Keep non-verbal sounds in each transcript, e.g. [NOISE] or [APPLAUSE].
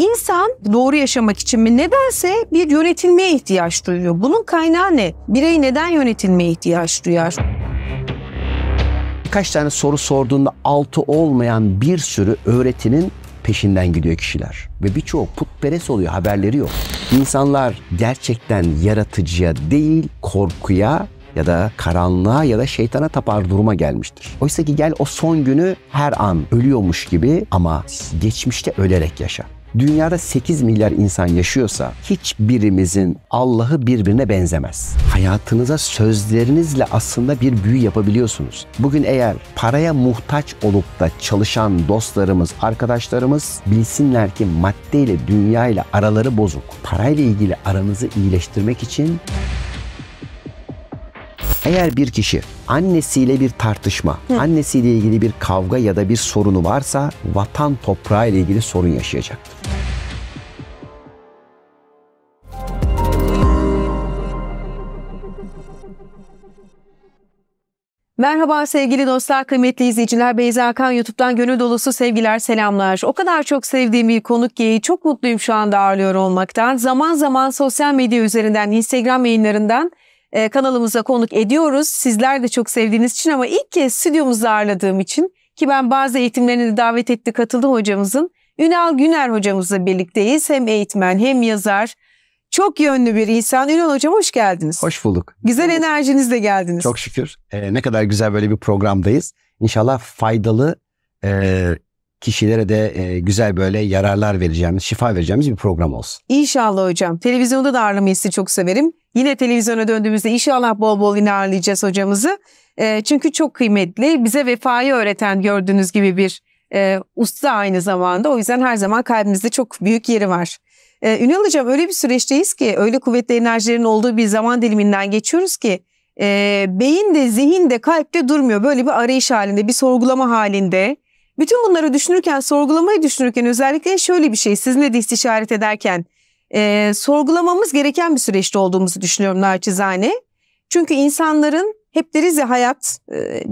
İnsan doğru yaşamak için mi nedense bir yönetilmeye ihtiyaç duyuyor. Bunun kaynağı ne? Birey neden yönetilmeye ihtiyaç duyar? Birkaç tane soru sorduğunda altı olmayan bir sürü öğretinin peşinden gidiyor kişiler. Ve birçoğu putperest oluyor, haberleri yok. İnsanlar gerçekten yaratıcıya değil, korkuya ya da karanlığa ya da şeytana tapar duruma gelmiştir. Oysa ki gel o son günü her an ölüyormuş gibi ama geçmişte ölerek yaşa. Dünyada 8 milyar insan yaşıyorsa hiçbirimizin Allah'ı birbirine benzemez. Hayatınıza sözlerinizle aslında bir büyü yapabiliyorsunuz. Bugün eğer paraya muhtaç olup da çalışan dostlarımız, arkadaşlarımız bilsinler ki maddeyle, dünyayla araları bozuk. Parayla ilgili aranızı iyileştirmek için eğer bir kişi annesiyle bir tartışma, Hı. annesiyle ilgili bir kavga ya da bir sorunu varsa vatan toprağı ile ilgili sorun yaşayacaktır. Merhaba sevgili dostlar, kıymetli izleyiciler. Beyza Akan YouTube'dan gönül dolusu sevgiler, selamlar. O kadar çok sevdiğim bir konuk geyi çok mutluyum şu anda ağırlıyor olmaktan. Zaman zaman sosyal medya üzerinden, Instagram yayınlarından e, kanalımıza konuk ediyoruz. Sizler de çok sevdiğiniz için ama ilk kez stüdyomuzu ağırladığım için ki ben bazı eğitimlerine de davet etti katıldım hocamızın. Ünal Güner hocamızla birlikteyiz. Hem eğitmen hem yazar. Çok yönlü bir insan. Ünal hocam hoş geldiniz. Hoş bulduk. Güzel enerjinizle geldiniz. Çok şükür. Ee, ne kadar güzel böyle bir programdayız. İnşallah faydalı e, kişilere de e, güzel böyle yararlar vereceğimiz, şifa vereceğimiz bir program olsun. İnşallah hocam. Televizyonda da ağırlamayı sizi çok severim. Yine televizyona döndüğümüzde inşallah bol bol yine ağırlayacağız hocamızı. E, çünkü çok kıymetli. Bize vefayı öğreten gördüğünüz gibi bir e, usta aynı zamanda. O yüzden her zaman kalbimizde çok büyük yeri var. E, Ünal Hocam öyle bir süreçteyiz ki öyle kuvvetli enerjilerin olduğu bir zaman diliminden geçiyoruz ki e, beyin de zihin de kalp de durmuyor. Böyle bir arayış halinde bir sorgulama halinde bütün bunları düşünürken, sorgulamayı düşünürken özellikle şöyle bir şey sizinle de istişaret ederken e, sorgulamamız gereken bir süreçte olduğumuzu düşünüyorum naçizane. Çünkü insanların hep deriz ya hayat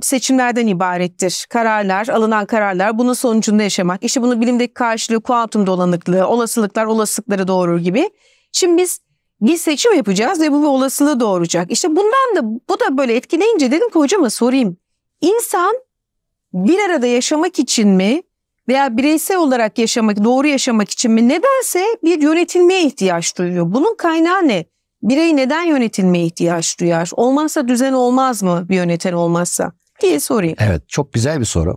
seçimlerden ibarettir. Kararlar, alınan kararlar bunun sonucunda yaşamak. İşte bunu bilimdeki karşılığı kuantum dolanıklığı, olasılıklar olasılıkları doğurur gibi. Şimdi biz bir seçim yapacağız ve bu bir olasılığı doğuracak. İşte bundan da bu da böyle etkileyince dedim ki hocama sorayım. İnsan bir arada yaşamak için mi veya bireysel olarak yaşamak, doğru yaşamak için mi nedense bir yönetilmeye ihtiyaç duyuyor. Bunun kaynağı ne? Birey neden yönetilmeye ihtiyaç duyar? Olmazsa düzen olmaz mı bir yöneten olmazsa? diye sorayım. Evet çok güzel bir soru.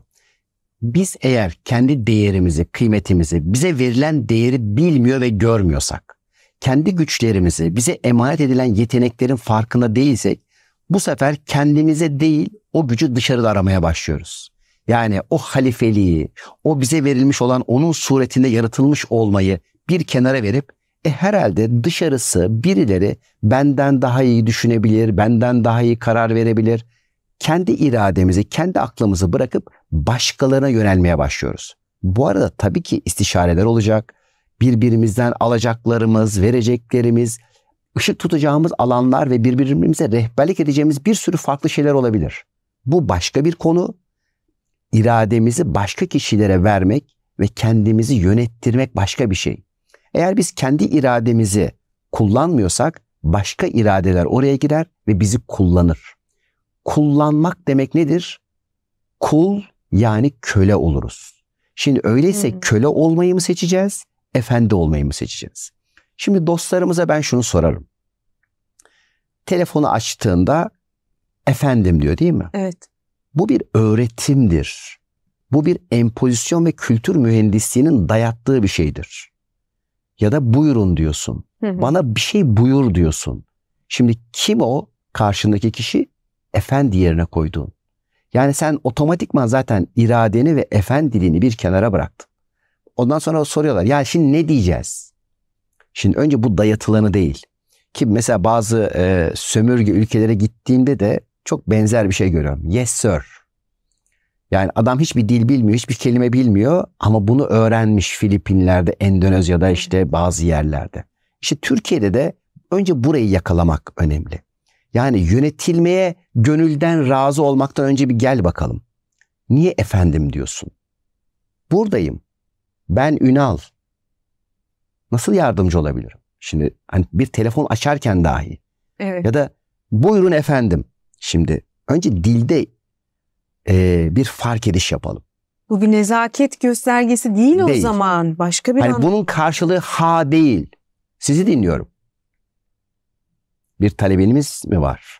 Biz eğer kendi değerimizi, kıymetimizi, bize verilen değeri bilmiyor ve görmüyorsak, kendi güçlerimizi, bize emanet edilen yeteneklerin farkında değilsek, bu sefer kendimize değil o gücü dışarıda aramaya başlıyoruz. Yani o halifeliği, o bize verilmiş olan onun suretinde yaratılmış olmayı bir kenara verip e herhalde dışarısı birileri benden daha iyi düşünebilir, benden daha iyi karar verebilir. Kendi irademizi, kendi aklımızı bırakıp başkalarına yönelmeye başlıyoruz. Bu arada tabii ki istişareler olacak. Birbirimizden alacaklarımız, vereceklerimiz, ışık tutacağımız alanlar ve birbirimize rehberlik edeceğimiz bir sürü farklı şeyler olabilir. Bu başka bir konu irademizi başka kişilere vermek ve kendimizi yönettirmek başka bir şey. Eğer biz kendi irademizi kullanmıyorsak başka iradeler oraya girer ve bizi kullanır. Kullanmak demek nedir? Kul yani köle oluruz. Şimdi öyleyse hmm. köle olmayı mı seçeceğiz, efendi olmayı mı seçeceğiz? Şimdi dostlarımıza ben şunu sorarım. Telefonu açtığında efendim diyor değil mi? Evet. Bu bir öğretimdir. Bu bir empozisyon ve kültür mühendisliğinin dayattığı bir şeydir. Ya da buyurun diyorsun. Bana bir şey buyur diyorsun. Şimdi kim o karşındaki kişi? Efendi yerine koyduğun. Yani sen otomatikman zaten iradeni ve efendiliğini bir kenara bıraktın. Ondan sonra soruyorlar ya şimdi ne diyeceğiz? Şimdi önce bu dayatılanı değil. Ki mesela bazı e, sömürge ülkelere gittiğimde de çok benzer bir şey görüyorum. Yes sir. Yani adam hiçbir dil bilmiyor, hiçbir kelime bilmiyor ama bunu öğrenmiş Filipinler'de, Endonezya'da işte bazı yerlerde. İşte Türkiye'de de önce burayı yakalamak önemli. Yani yönetilmeye gönülden razı olmaktan önce bir gel bakalım. Niye efendim diyorsun? Buradayım. Ben Ünal. Nasıl yardımcı olabilirim? Şimdi hani bir telefon açarken dahi. Evet. Ya da buyurun efendim. Şimdi önce dilde e, bir fark ediş yapalım. Bu bir nezaket göstergesi değil, değil. o zaman. Başka bir hani anlam- Bunun karşılığı ha değil. Sizi dinliyorum. Bir talebiniz mi var?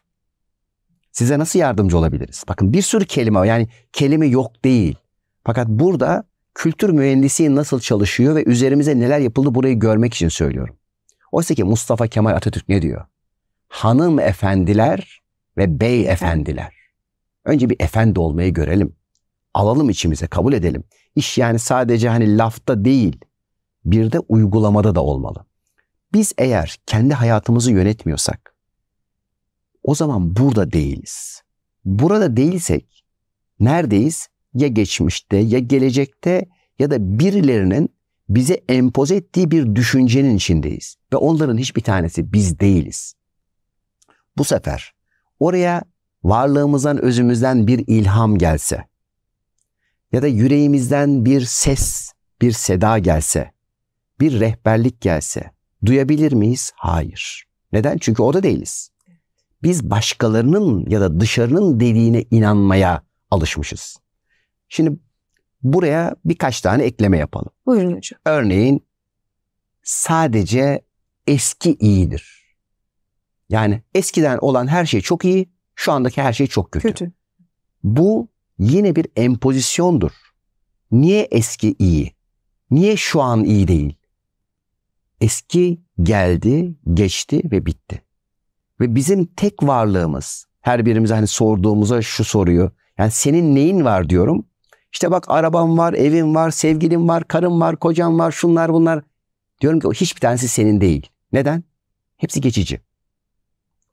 Size nasıl yardımcı olabiliriz? Bakın bir sürü kelime var. Yani kelime yok değil. Fakat burada kültür mühendisi nasıl çalışıyor ve üzerimize neler yapıldı burayı görmek için söylüyorum. Oysa ki Mustafa Kemal Atatürk ne diyor? Hanım efendiler ve bey efendiler. Önce bir efendi olmayı görelim. Alalım içimize, kabul edelim. İş yani sadece hani lafta değil, bir de uygulamada da olmalı. Biz eğer kendi hayatımızı yönetmiyorsak, o zaman burada değiliz. Burada değilsek neredeyiz? Ya geçmişte, ya gelecekte ya da birilerinin bize empoze ettiği bir düşüncenin içindeyiz. Ve onların hiçbir tanesi biz değiliz. Bu sefer Oraya varlığımızdan, özümüzden bir ilham gelse ya da yüreğimizden bir ses, bir seda gelse, bir rehberlik gelse duyabilir miyiz? Hayır. Neden? Çünkü o da değiliz. Biz başkalarının ya da dışarının dediğine inanmaya alışmışız. Şimdi buraya birkaç tane ekleme yapalım. Buyurun hocam. Örneğin sadece eski iyidir. Yani eskiden olan her şey çok iyi, şu andaki her şey çok kötü. kötü. Bu yine bir empozisyondur. Niye eski iyi? Niye şu an iyi değil? Eski geldi, geçti ve bitti. Ve bizim tek varlığımız, her birimize hani sorduğumuza şu soruyu. Yani senin neyin var diyorum. İşte bak arabam var, evim var, sevgilim var, karım var, kocam var, şunlar bunlar. Diyorum ki hiçbir tanesi senin değil. Neden? Hepsi geçici.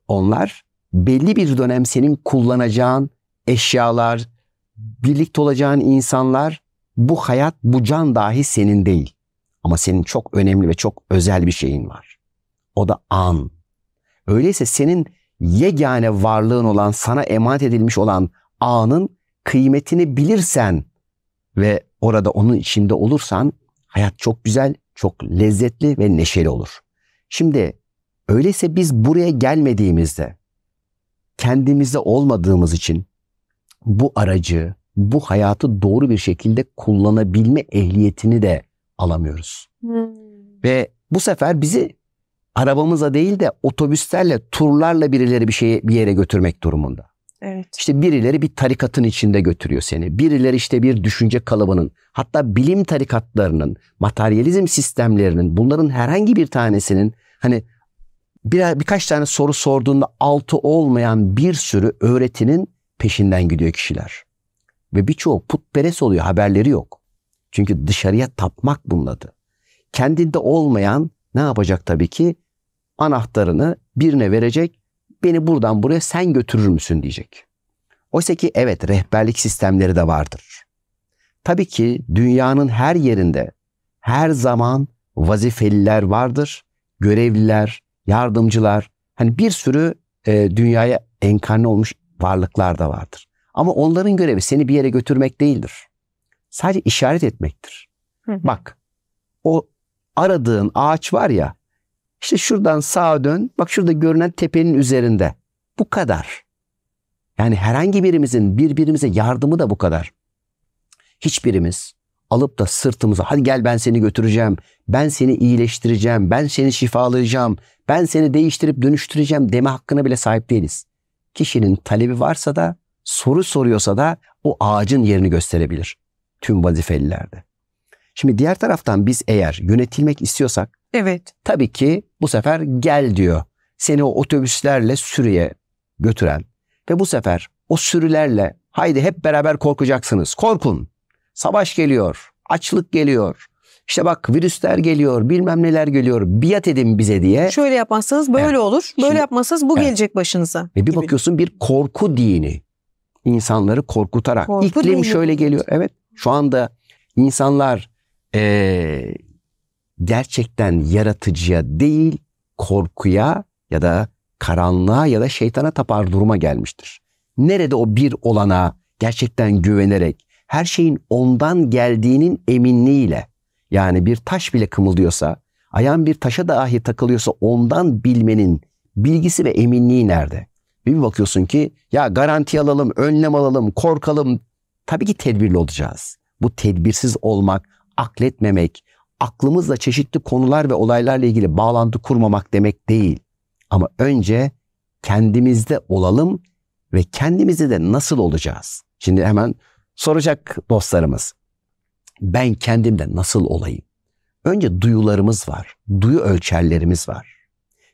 Onlar belli bir dönem senin kullanacağın eşyalar, birlikte olacağın insanlar, bu hayat, bu can dahi senin değil. Ama senin çok önemli ve çok özel bir şeyin var. O da an. Öyleyse senin yegane varlığın olan, sana emanet edilmiş olan anın kıymetini bilirsen ve orada onun içinde olursan hayat çok güzel, çok lezzetli ve neşeli olur. Şimdi Öyleyse biz buraya gelmediğimizde kendimizde olmadığımız için bu aracı, bu hayatı doğru bir şekilde kullanabilme ehliyetini de alamıyoruz. Hmm. Ve bu sefer bizi arabamıza değil de otobüslerle, turlarla birileri bir şeye bir yere götürmek durumunda. Evet. İşte birileri bir tarikatın içinde götürüyor seni. Birileri işte bir düşünce kalıbının, hatta bilim tarikatlarının, materyalizm sistemlerinin, bunların herhangi bir tanesinin hani bir, birkaç tane soru sorduğunda altı olmayan bir sürü öğretinin peşinden gidiyor kişiler. Ve birçoğu putperest oluyor haberleri yok. Çünkü dışarıya tapmak bunun adı. Kendinde olmayan ne yapacak tabii ki? Anahtarını birine verecek. Beni buradan buraya sen götürür müsün diyecek. Oysa ki evet rehberlik sistemleri de vardır. Tabii ki dünyanın her yerinde her zaman vazifeliler vardır, görevliler, yardımcılar, hani bir sürü e, dünyaya enkarne olmuş varlıklar da vardır. Ama onların görevi seni bir yere götürmek değildir. Sadece işaret etmektir. Hı Bak o aradığın ağaç var ya işte şuradan sağa dön bak şurada görünen tepenin üzerinde. Bu kadar. Yani herhangi birimizin birbirimize yardımı da bu kadar. Hiçbirimiz alıp da sırtımıza hadi gel ben seni götüreceğim, ben seni iyileştireceğim, ben seni şifalayacağım, ben seni değiştirip dönüştüreceğim deme hakkına bile sahip değiliz. Kişinin talebi varsa da soru soruyorsa da o ağacın yerini gösterebilir tüm vazifelilerde. Şimdi diğer taraftan biz eğer yönetilmek istiyorsak evet. tabii ki bu sefer gel diyor. Seni o otobüslerle sürüye götüren ve bu sefer o sürülerle haydi hep beraber korkacaksınız. Korkun. Savaş geliyor, açlık geliyor. İşte bak virüsler geliyor, bilmem neler geliyor. Biat edin bize diye. Şöyle yapmazsanız böyle evet. olur. Böyle Şimdi, yapmazsanız bu evet. gelecek başınıza. Ve bir gibi. bakıyorsun bir korku dini. İnsanları korkutarak. Korku İklim dini. şöyle geliyor. Evet. Şu anda insanlar e, gerçekten yaratıcıya değil korkuya ya da karanlığa ya da şeytana tapar duruma gelmiştir. Nerede o bir olana gerçekten güvenerek her şeyin ondan geldiğinin eminliğiyle yani bir taş bile kımıldıyorsa, ayağın bir taşa dahi takılıyorsa ondan bilmenin bilgisi ve eminliği nerede? Bir bakıyorsun ki ya garanti alalım, önlem alalım, korkalım. Tabii ki tedbirli olacağız. Bu tedbirsiz olmak, akletmemek, aklımızla çeşitli konular ve olaylarla ilgili bağlantı kurmamak demek değil. Ama önce kendimizde olalım ve kendimizde de nasıl olacağız? Şimdi hemen Soracak dostlarımız. Ben kendimde nasıl olayım? Önce duyularımız var, duyu ölçerlerimiz var.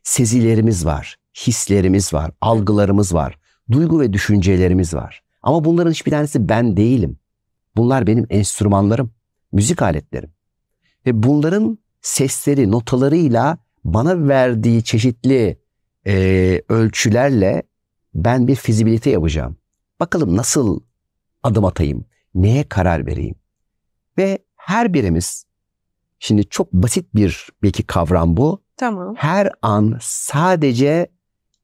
Sezilerimiz var, hislerimiz var, algılarımız var, duygu ve düşüncelerimiz var. Ama bunların hiçbir tanesi ben değilim. Bunlar benim enstrümanlarım, müzik aletlerim. Ve bunların sesleri, notalarıyla bana verdiği çeşitli e, ölçülerle ben bir fizibilite yapacağım. Bakalım nasıl adım atayım? Neye karar vereyim? Ve her birimiz şimdi çok basit bir belki kavram bu. Tamam. Her an sadece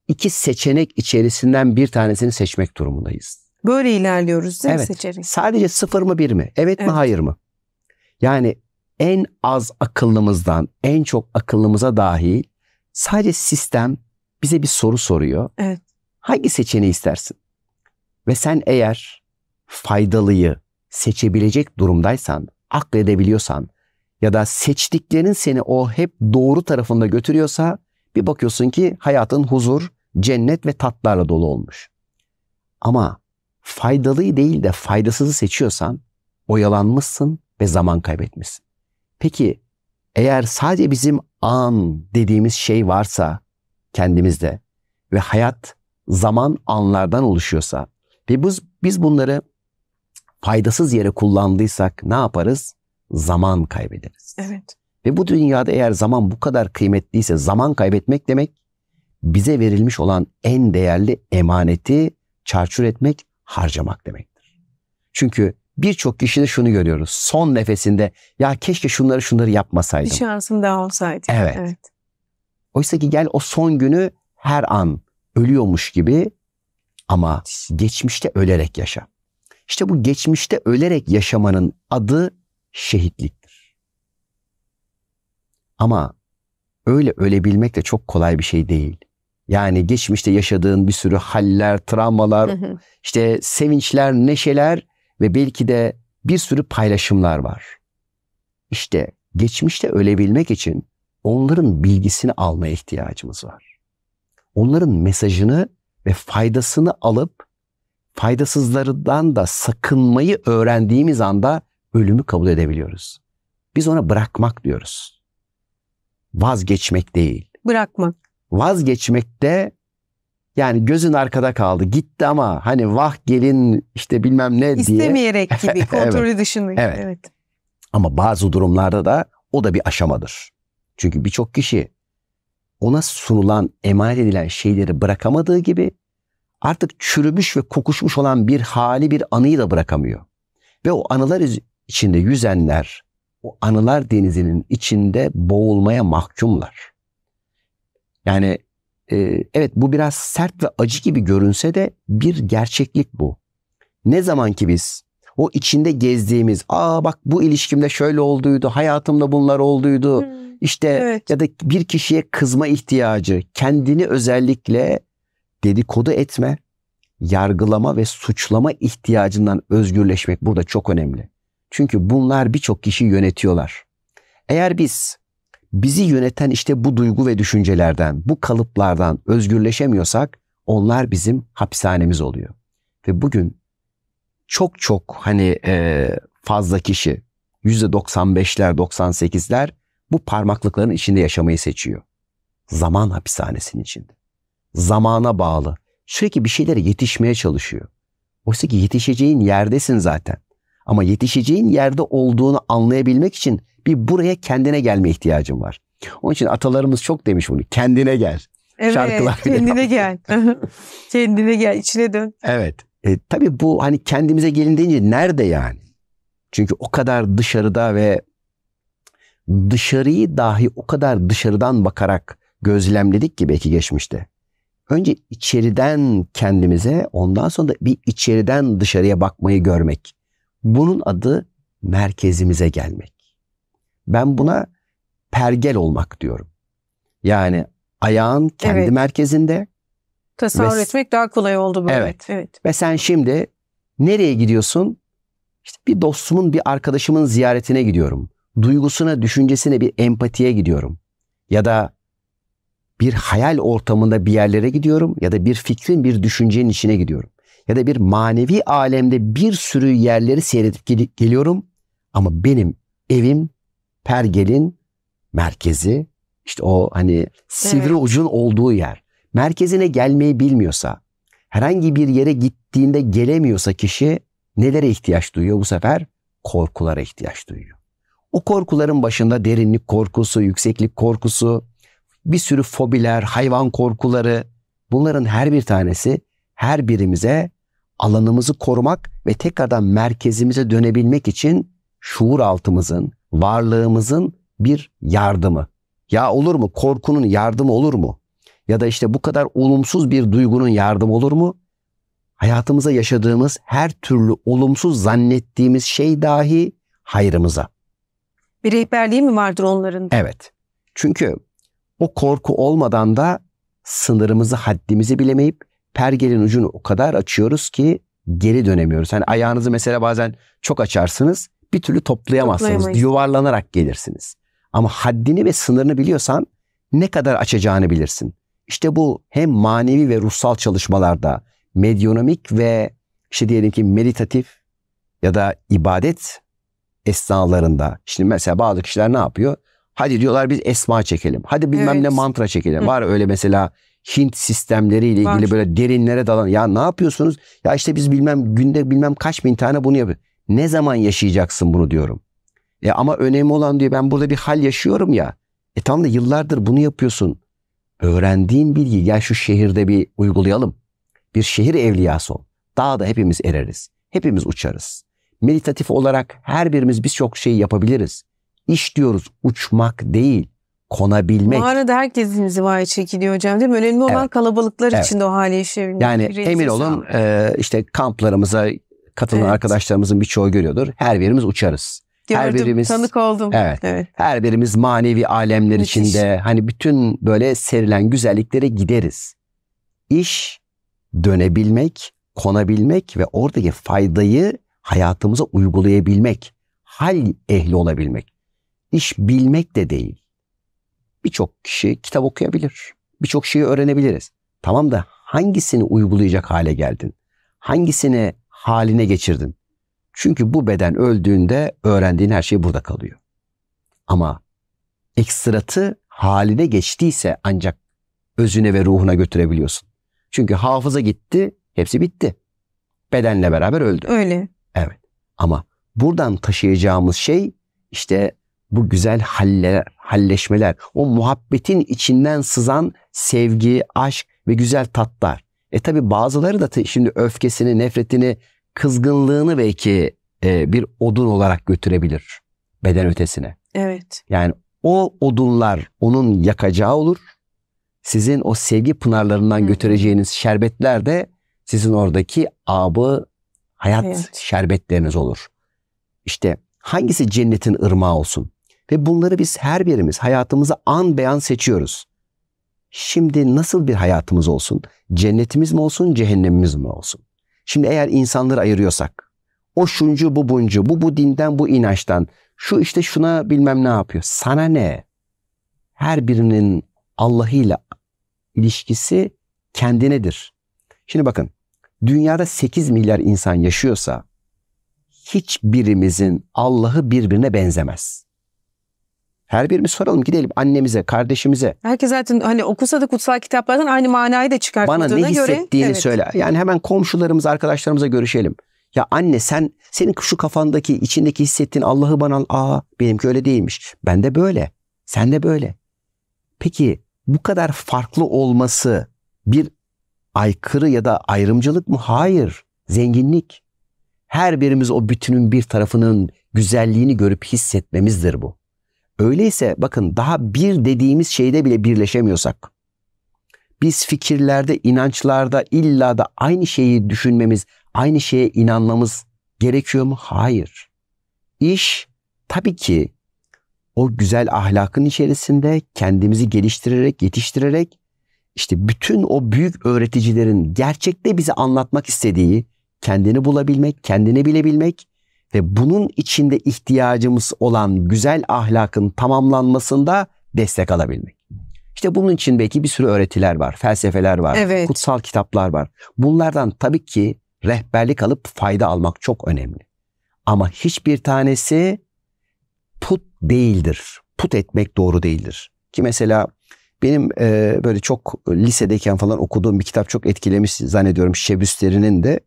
iki seçenek içerisinden bir tanesini seçmek durumundayız. Böyle ilerliyoruz değil evet. mi seçerek? Sadece sıfır mı bir mi? Evet, evet mi hayır mı? Yani en az akıllımızdan en çok akıllımıza dahi sadece sistem bize bir soru soruyor. Evet. Hangi seçeneği istersin? Ve sen eğer faydalıyı seçebilecek durumdaysan, akledebiliyorsan ya da seçtiklerin seni o hep doğru tarafında götürüyorsa bir bakıyorsun ki hayatın huzur, cennet ve tatlarla dolu olmuş. Ama faydalıyı değil de faydasızı seçiyorsan oyalanmışsın ve zaman kaybetmişsin. Peki eğer sadece bizim an dediğimiz şey varsa kendimizde ve hayat zaman anlardan oluşuyorsa ve biz, biz bunları faydasız yere kullandıysak ne yaparız? Zaman kaybederiz. Evet. Ve bu dünyada eğer zaman bu kadar kıymetliyse zaman kaybetmek demek bize verilmiş olan en değerli emaneti çarçur etmek, harcamak demektir. Çünkü birçok kişide şunu görüyoruz. Son nefesinde ya keşke şunları şunları yapmasaydım. Bir şansım daha olsaydı. Evet. evet. Oysa ki gel o son günü her an ölüyormuş gibi ama geçmişte ölerek yaşa. İşte bu geçmişte ölerek yaşamanın adı şehitliktir. Ama öyle ölebilmek de çok kolay bir şey değil. Yani geçmişte yaşadığın bir sürü haller, travmalar, işte sevinçler, neşeler ve belki de bir sürü paylaşımlar var. İşte geçmişte ölebilmek için onların bilgisini almaya ihtiyacımız var. Onların mesajını ve faydasını alıp faydasızlardan da sakınmayı öğrendiğimiz anda ölümü kabul edebiliyoruz. Biz ona bırakmak diyoruz. Vazgeçmek değil. Bırakmak. de yani gözün arkada kaldı gitti ama hani vah gelin işte bilmem ne diye. İstemeyerek [LAUGHS] gibi kontrolü evet. dışında. Evet. evet. Ama bazı durumlarda da o da bir aşamadır. Çünkü birçok kişi ona sunulan, emanet edilen şeyleri bırakamadığı gibi artık çürümüş ve kokuşmuş olan bir hali bir anıyı da bırakamıyor. Ve o anılar içinde yüzenler o anılar denizinin içinde boğulmaya mahkumlar. Yani e, evet bu biraz sert ve acı gibi görünse de bir gerçeklik bu. Ne zaman ki biz o içinde gezdiğimiz aa bak bu ilişkimde şöyle olduydu, hayatımda bunlar olduydu. Hmm. işte evet. ya da bir kişiye kızma ihtiyacı, kendini özellikle dedikodu etme, yargılama ve suçlama ihtiyacından özgürleşmek burada çok önemli. Çünkü bunlar birçok kişi yönetiyorlar. Eğer biz bizi yöneten işte bu duygu ve düşüncelerden, bu kalıplardan özgürleşemiyorsak onlar bizim hapishanemiz oluyor. Ve bugün çok çok hani e, fazla kişi %95'ler 98'ler bu parmaklıkların içinde yaşamayı seçiyor. Zaman hapishanesinin içinde zamana bağlı. Sürekli bir şeylere yetişmeye çalışıyor. Oysa ki yetişeceğin yerdesin zaten. Ama yetişeceğin yerde olduğunu anlayabilmek için bir buraya kendine gelme ihtiyacın var. Onun için atalarımız çok demiş bunu. Kendine gel. Evet, Şarkılar kendine gel. [LAUGHS] kendine gel, içine dön. Evet. E, tabii bu hani kendimize gelin deyince nerede yani? Çünkü o kadar dışarıda ve dışarıyı dahi o kadar dışarıdan bakarak gözlemledik ki belki geçmişte. Önce içeriden kendimize, ondan sonra da bir içeriden dışarıya bakmayı görmek. Bunun adı merkezimize gelmek. Ben buna pergel olmak diyorum. Yani ayağın kendi evet. merkezinde. Tasavvur ve, etmek daha kolay oldu böyle. Evet. evet. Ve sen şimdi nereye gidiyorsun? İşte bir dostumun, bir arkadaşımın ziyaretine gidiyorum. Duygusuna, düşüncesine bir empatiye gidiyorum. Ya da bir hayal ortamında bir yerlere gidiyorum ya da bir fikrin bir düşüncenin içine gidiyorum. Ya da bir manevi alemde bir sürü yerleri seyredip gel- geliyorum ama benim evim pergelin merkezi işte o hani sivri evet. ucun olduğu yer. Merkezine gelmeyi bilmiyorsa, herhangi bir yere gittiğinde gelemiyorsa kişi nelere ihtiyaç duyuyor bu sefer? Korkulara ihtiyaç duyuyor. O korkuların başında derinlik korkusu, yükseklik korkusu, bir sürü fobiler, hayvan korkuları bunların her bir tanesi her birimize alanımızı korumak ve tekrardan merkezimize dönebilmek için şuur altımızın, varlığımızın bir yardımı. Ya olur mu? Korkunun yardımı olur mu? Ya da işte bu kadar olumsuz bir duygunun yardımı olur mu? Hayatımıza yaşadığımız her türlü olumsuz zannettiğimiz şey dahi hayrımıza. Bir rehberliği mi vardır onların? Evet. Çünkü o korku olmadan da sınırımızı, haddimizi bilemeyip pergelin ucunu o kadar açıyoruz ki geri dönemiyoruz. Hani ayağınızı mesela bazen çok açarsınız bir türlü toplayamazsınız. Yuvarlanarak gelirsiniz. Ama haddini ve sınırını biliyorsan ne kadar açacağını bilirsin. İşte bu hem manevi ve ruhsal çalışmalarda medyonomik ve işte diyelim ki meditatif ya da ibadet esnalarında. Şimdi mesela bazı kişiler ne yapıyor? Hadi diyorlar biz esma çekelim. Hadi bilmem evet. ne mantra çekelim. Hı. Var öyle mesela Hint sistemleriyle Var. ilgili böyle derinlere dalan. Ya ne yapıyorsunuz? Ya işte biz bilmem günde bilmem kaç bin tane bunu yapıyoruz. Ne zaman yaşayacaksın bunu diyorum. E ama önemli olan diyor ben burada bir hal yaşıyorum ya. E tam da yıllardır bunu yapıyorsun. Öğrendiğin bilgi gel şu şehirde bir uygulayalım. Bir şehir evliyası ol. Dağda hepimiz ereriz. Hepimiz uçarız. Meditatif olarak her birimiz birçok şeyi yapabiliriz. İş diyoruz uçmak değil konabilmek. Mağarada herkesin inzivaya çekiliyor hocam değil mi? Önemli olan evet. kalabalıklar evet. içinde o hale yaşayabilmek. Yani emin olun e, işte kamplarımıza katılan evet. arkadaşlarımızın birçoğu görüyordur. Her birimiz uçarız. Gördüm, her birimiz tanık oldum. Evet, evet. Her birimiz manevi alemler Müthiş. içinde hani bütün böyle serilen güzelliklere gideriz. İş dönebilmek, konabilmek ve oradaki faydayı hayatımıza uygulayabilmek, hal ehli olabilmek iş bilmek de değil. Birçok kişi kitap okuyabilir. Birçok şeyi öğrenebiliriz. Tamam da hangisini uygulayacak hale geldin? Hangisini haline geçirdin? Çünkü bu beden öldüğünde öğrendiğin her şey burada kalıyor. Ama ekstratı haline geçtiyse ancak özüne ve ruhuna götürebiliyorsun. Çünkü hafıza gitti, hepsi bitti. Bedenle beraber öldü. Öyle. Evet. Ama buradan taşıyacağımız şey işte bu güzel halle halleşmeler, o muhabbetin içinden sızan sevgi, aşk ve güzel tatlar. E tabi bazıları da şimdi öfkesini, nefretini, kızgınlığını belki e, bir odun olarak götürebilir beden ötesine. Evet. Yani o odunlar onun yakacağı olur. Sizin o sevgi pınarlarından Hı. götüreceğiniz şerbetler de sizin oradaki abı hayat evet. şerbetleriniz olur. İşte hangisi cennetin ırmağı olsun? Ve bunları biz her birimiz hayatımıza an beyan seçiyoruz. Şimdi nasıl bir hayatımız olsun? Cennetimiz mi olsun, cehennemimiz mi olsun? Şimdi eğer insanları ayırıyorsak, o şuncu, bu buncu, bu bu dinden, bu inançtan, şu işte şuna bilmem ne yapıyor. Sana ne? Her birinin Allah'ı ile ilişkisi kendinedir. Şimdi bakın, dünyada 8 milyar insan yaşıyorsa hiçbirimizin Allah'ı birbirine benzemez. Her birimiz soralım gidelim annemize, kardeşimize. Herkes zaten hani okusa da kutsal kitaplardan aynı manayı da çıkar. Bana ne hissettiğini göre, evet. söyle. Yani hemen komşularımız, arkadaşlarımıza görüşelim. Ya anne sen senin şu kafandaki, içindeki hissettiğin Allah'ı bana al. Aa benimki öyle değilmiş. Ben de böyle. Sen de böyle. Peki bu kadar farklı olması bir aykırı ya da ayrımcılık mı? Hayır. Zenginlik. Her birimiz o bütünün bir tarafının güzelliğini görüp hissetmemizdir bu. Öyleyse bakın daha bir dediğimiz şeyde bile birleşemiyorsak biz fikirlerde, inançlarda illa da aynı şeyi düşünmemiz, aynı şeye inanmamız gerekiyor mu? Hayır. İş tabii ki o güzel ahlakın içerisinde kendimizi geliştirerek, yetiştirerek işte bütün o büyük öğreticilerin gerçekte bize anlatmak istediği kendini bulabilmek, kendini bilebilmek ve bunun içinde ihtiyacımız olan güzel ahlakın tamamlanmasında destek alabilmek. İşte bunun için belki bir sürü öğretiler var, felsefeler var, evet. kutsal kitaplar var. Bunlardan tabii ki rehberlik alıp fayda almak çok önemli. Ama hiçbir tanesi put değildir. Put etmek doğru değildir. Ki mesela benim e, böyle çok lisedeyken falan okuduğum bir kitap çok etkilemiş zannediyorum Şebüsteri'nin de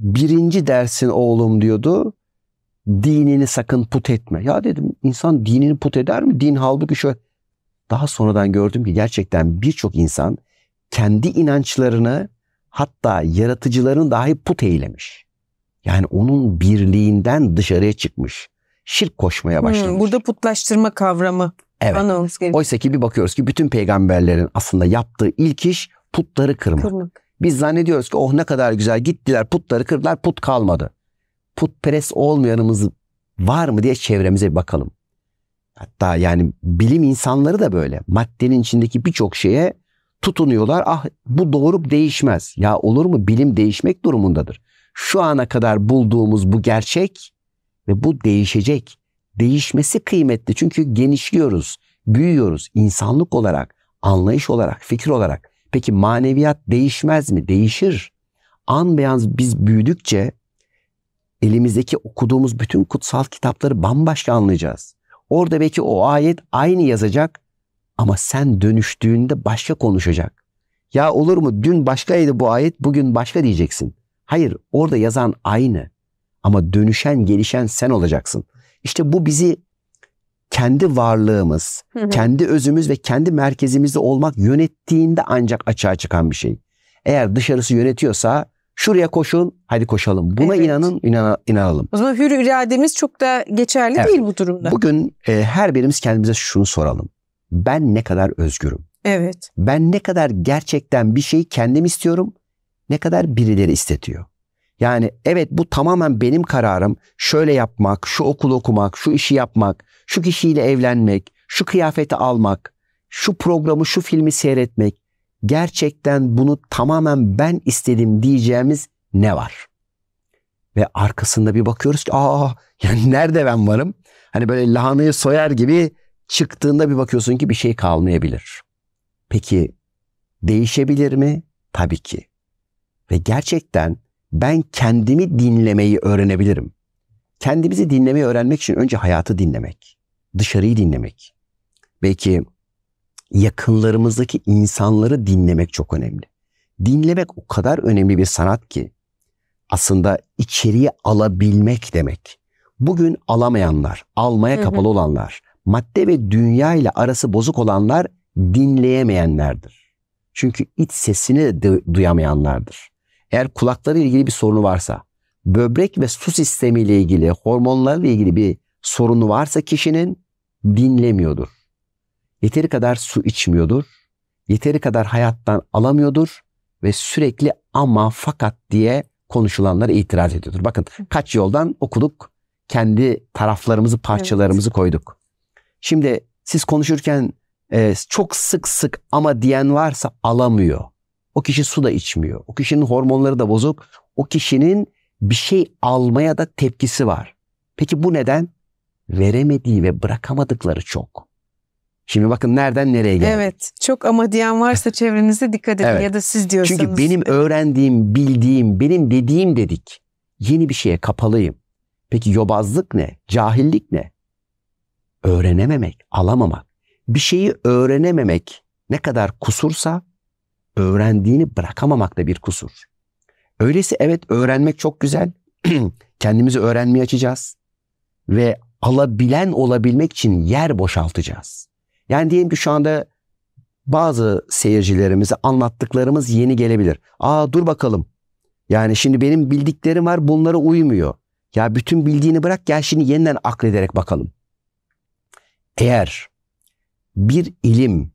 birinci dersin oğlum diyordu. Dinini sakın put etme. Ya dedim insan dinini put eder mi? Din halbuki şöyle. Daha sonradan gördüm ki gerçekten birçok insan kendi inançlarını hatta yaratıcıların dahi put eylemiş. Yani onun birliğinden dışarıya çıkmış. Şirk koşmaya hmm, başlamış. Hmm, burada putlaştırma kavramı evet. anlamamız gerekiyor. Oysa ki bir bakıyoruz ki bütün peygamberlerin aslında yaptığı ilk iş putları kırmak. kırmak. Biz zannediyoruz ki oh ne kadar güzel gittiler putları kırdılar put kalmadı. Putperest olmayanımız var mı diye çevremize bir bakalım. Hatta yani bilim insanları da böyle. Maddenin içindeki birçok şeye tutunuyorlar. Ah bu doğru değişmez. Ya olur mu? Bilim değişmek durumundadır. Şu ana kadar bulduğumuz bu gerçek ve bu değişecek. Değişmesi kıymetli çünkü genişliyoruz, büyüyoruz insanlık olarak, anlayış olarak, fikir olarak. Peki maneviyat değişmez mi? Değişir. An beyaz biz büyüdükçe elimizdeki okuduğumuz bütün kutsal kitapları bambaşka anlayacağız. Orada belki o ayet aynı yazacak ama sen dönüştüğünde başka konuşacak. Ya olur mu dün başkaydı bu ayet bugün başka diyeceksin. Hayır orada yazan aynı ama dönüşen gelişen sen olacaksın. İşte bu bizi kendi varlığımız, kendi özümüz ve kendi merkezimizde olmak yönettiğinde ancak açığa çıkan bir şey. Eğer dışarısı yönetiyorsa şuraya koşun, hadi koşalım. Buna evet. inanın, inana, inanalım. O zaman hür irademiz çok da geçerli evet. değil bu durumda. Bugün e, her birimiz kendimize şunu soralım. Ben ne kadar özgürüm? Evet. Ben ne kadar gerçekten bir şeyi kendim istiyorum, ne kadar birileri istetiyor? Yani evet bu tamamen benim kararım. Şöyle yapmak, şu okulu okumak, şu işi yapmak, şu kişiyle evlenmek, şu kıyafeti almak, şu programı, şu filmi seyretmek. Gerçekten bunu tamamen ben istedim diyeceğimiz ne var? Ve arkasında bir bakıyoruz ki aa yani nerede ben varım? Hani böyle lahanayı soyar gibi çıktığında bir bakıyorsun ki bir şey kalmayabilir. Peki değişebilir mi? Tabii ki. Ve gerçekten ben kendimi dinlemeyi öğrenebilirim. Kendimizi dinlemeyi öğrenmek için önce hayatı dinlemek, dışarıyı dinlemek, belki yakınlarımızdaki insanları dinlemek çok önemli. Dinlemek o kadar önemli bir sanat ki aslında içeriye alabilmek demek. Bugün alamayanlar, almaya kapalı olanlar, madde ve dünya ile arası bozuk olanlar dinleyemeyenlerdir. Çünkü iç sesini de duyamayanlardır. Eğer kulakları ilgili bir sorunu varsa, böbrek ve su sistemi ile ilgili, hormonlarla ilgili bir sorunu varsa kişinin dinlemiyordur. Yeteri kadar su içmiyordur. Yeteri kadar hayattan alamıyordur ve sürekli ama fakat diye konuşulanlara itiraz ediyordur. Bakın kaç yoldan okuduk, kendi taraflarımızı, parçalarımızı evet. koyduk. Şimdi siz konuşurken e, çok sık sık ama diyen varsa alamıyor. O kişi su da içmiyor. O kişinin hormonları da bozuk. O kişinin bir şey almaya da tepkisi var. Peki bu neden? Veremediği ve bırakamadıkları çok. Şimdi bakın nereden nereye geldi. Evet çok ama diyen varsa [LAUGHS] çevrenize dikkat edin evet. ya da siz diyorsanız. Çünkü benim öğrendiğim, bildiğim, benim dediğim dedik. Yeni bir şeye kapalıyım. Peki yobazlık ne? Cahillik ne? Öğrenememek, alamamak. Bir şeyi öğrenememek ne kadar kusursa öğrendiğini bırakamamak da bir kusur. Öyleyse evet öğrenmek çok güzel. [CLEARS THROAT] Kendimizi öğrenmeye açacağız. Ve alabilen olabilmek için yer boşaltacağız. Yani diyelim ki şu anda bazı seyircilerimize anlattıklarımız yeni gelebilir. Aa dur bakalım. Yani şimdi benim bildiklerim var bunlara uymuyor. Ya bütün bildiğini bırak gel şimdi yeniden aklederek bakalım. Eğer bir ilim,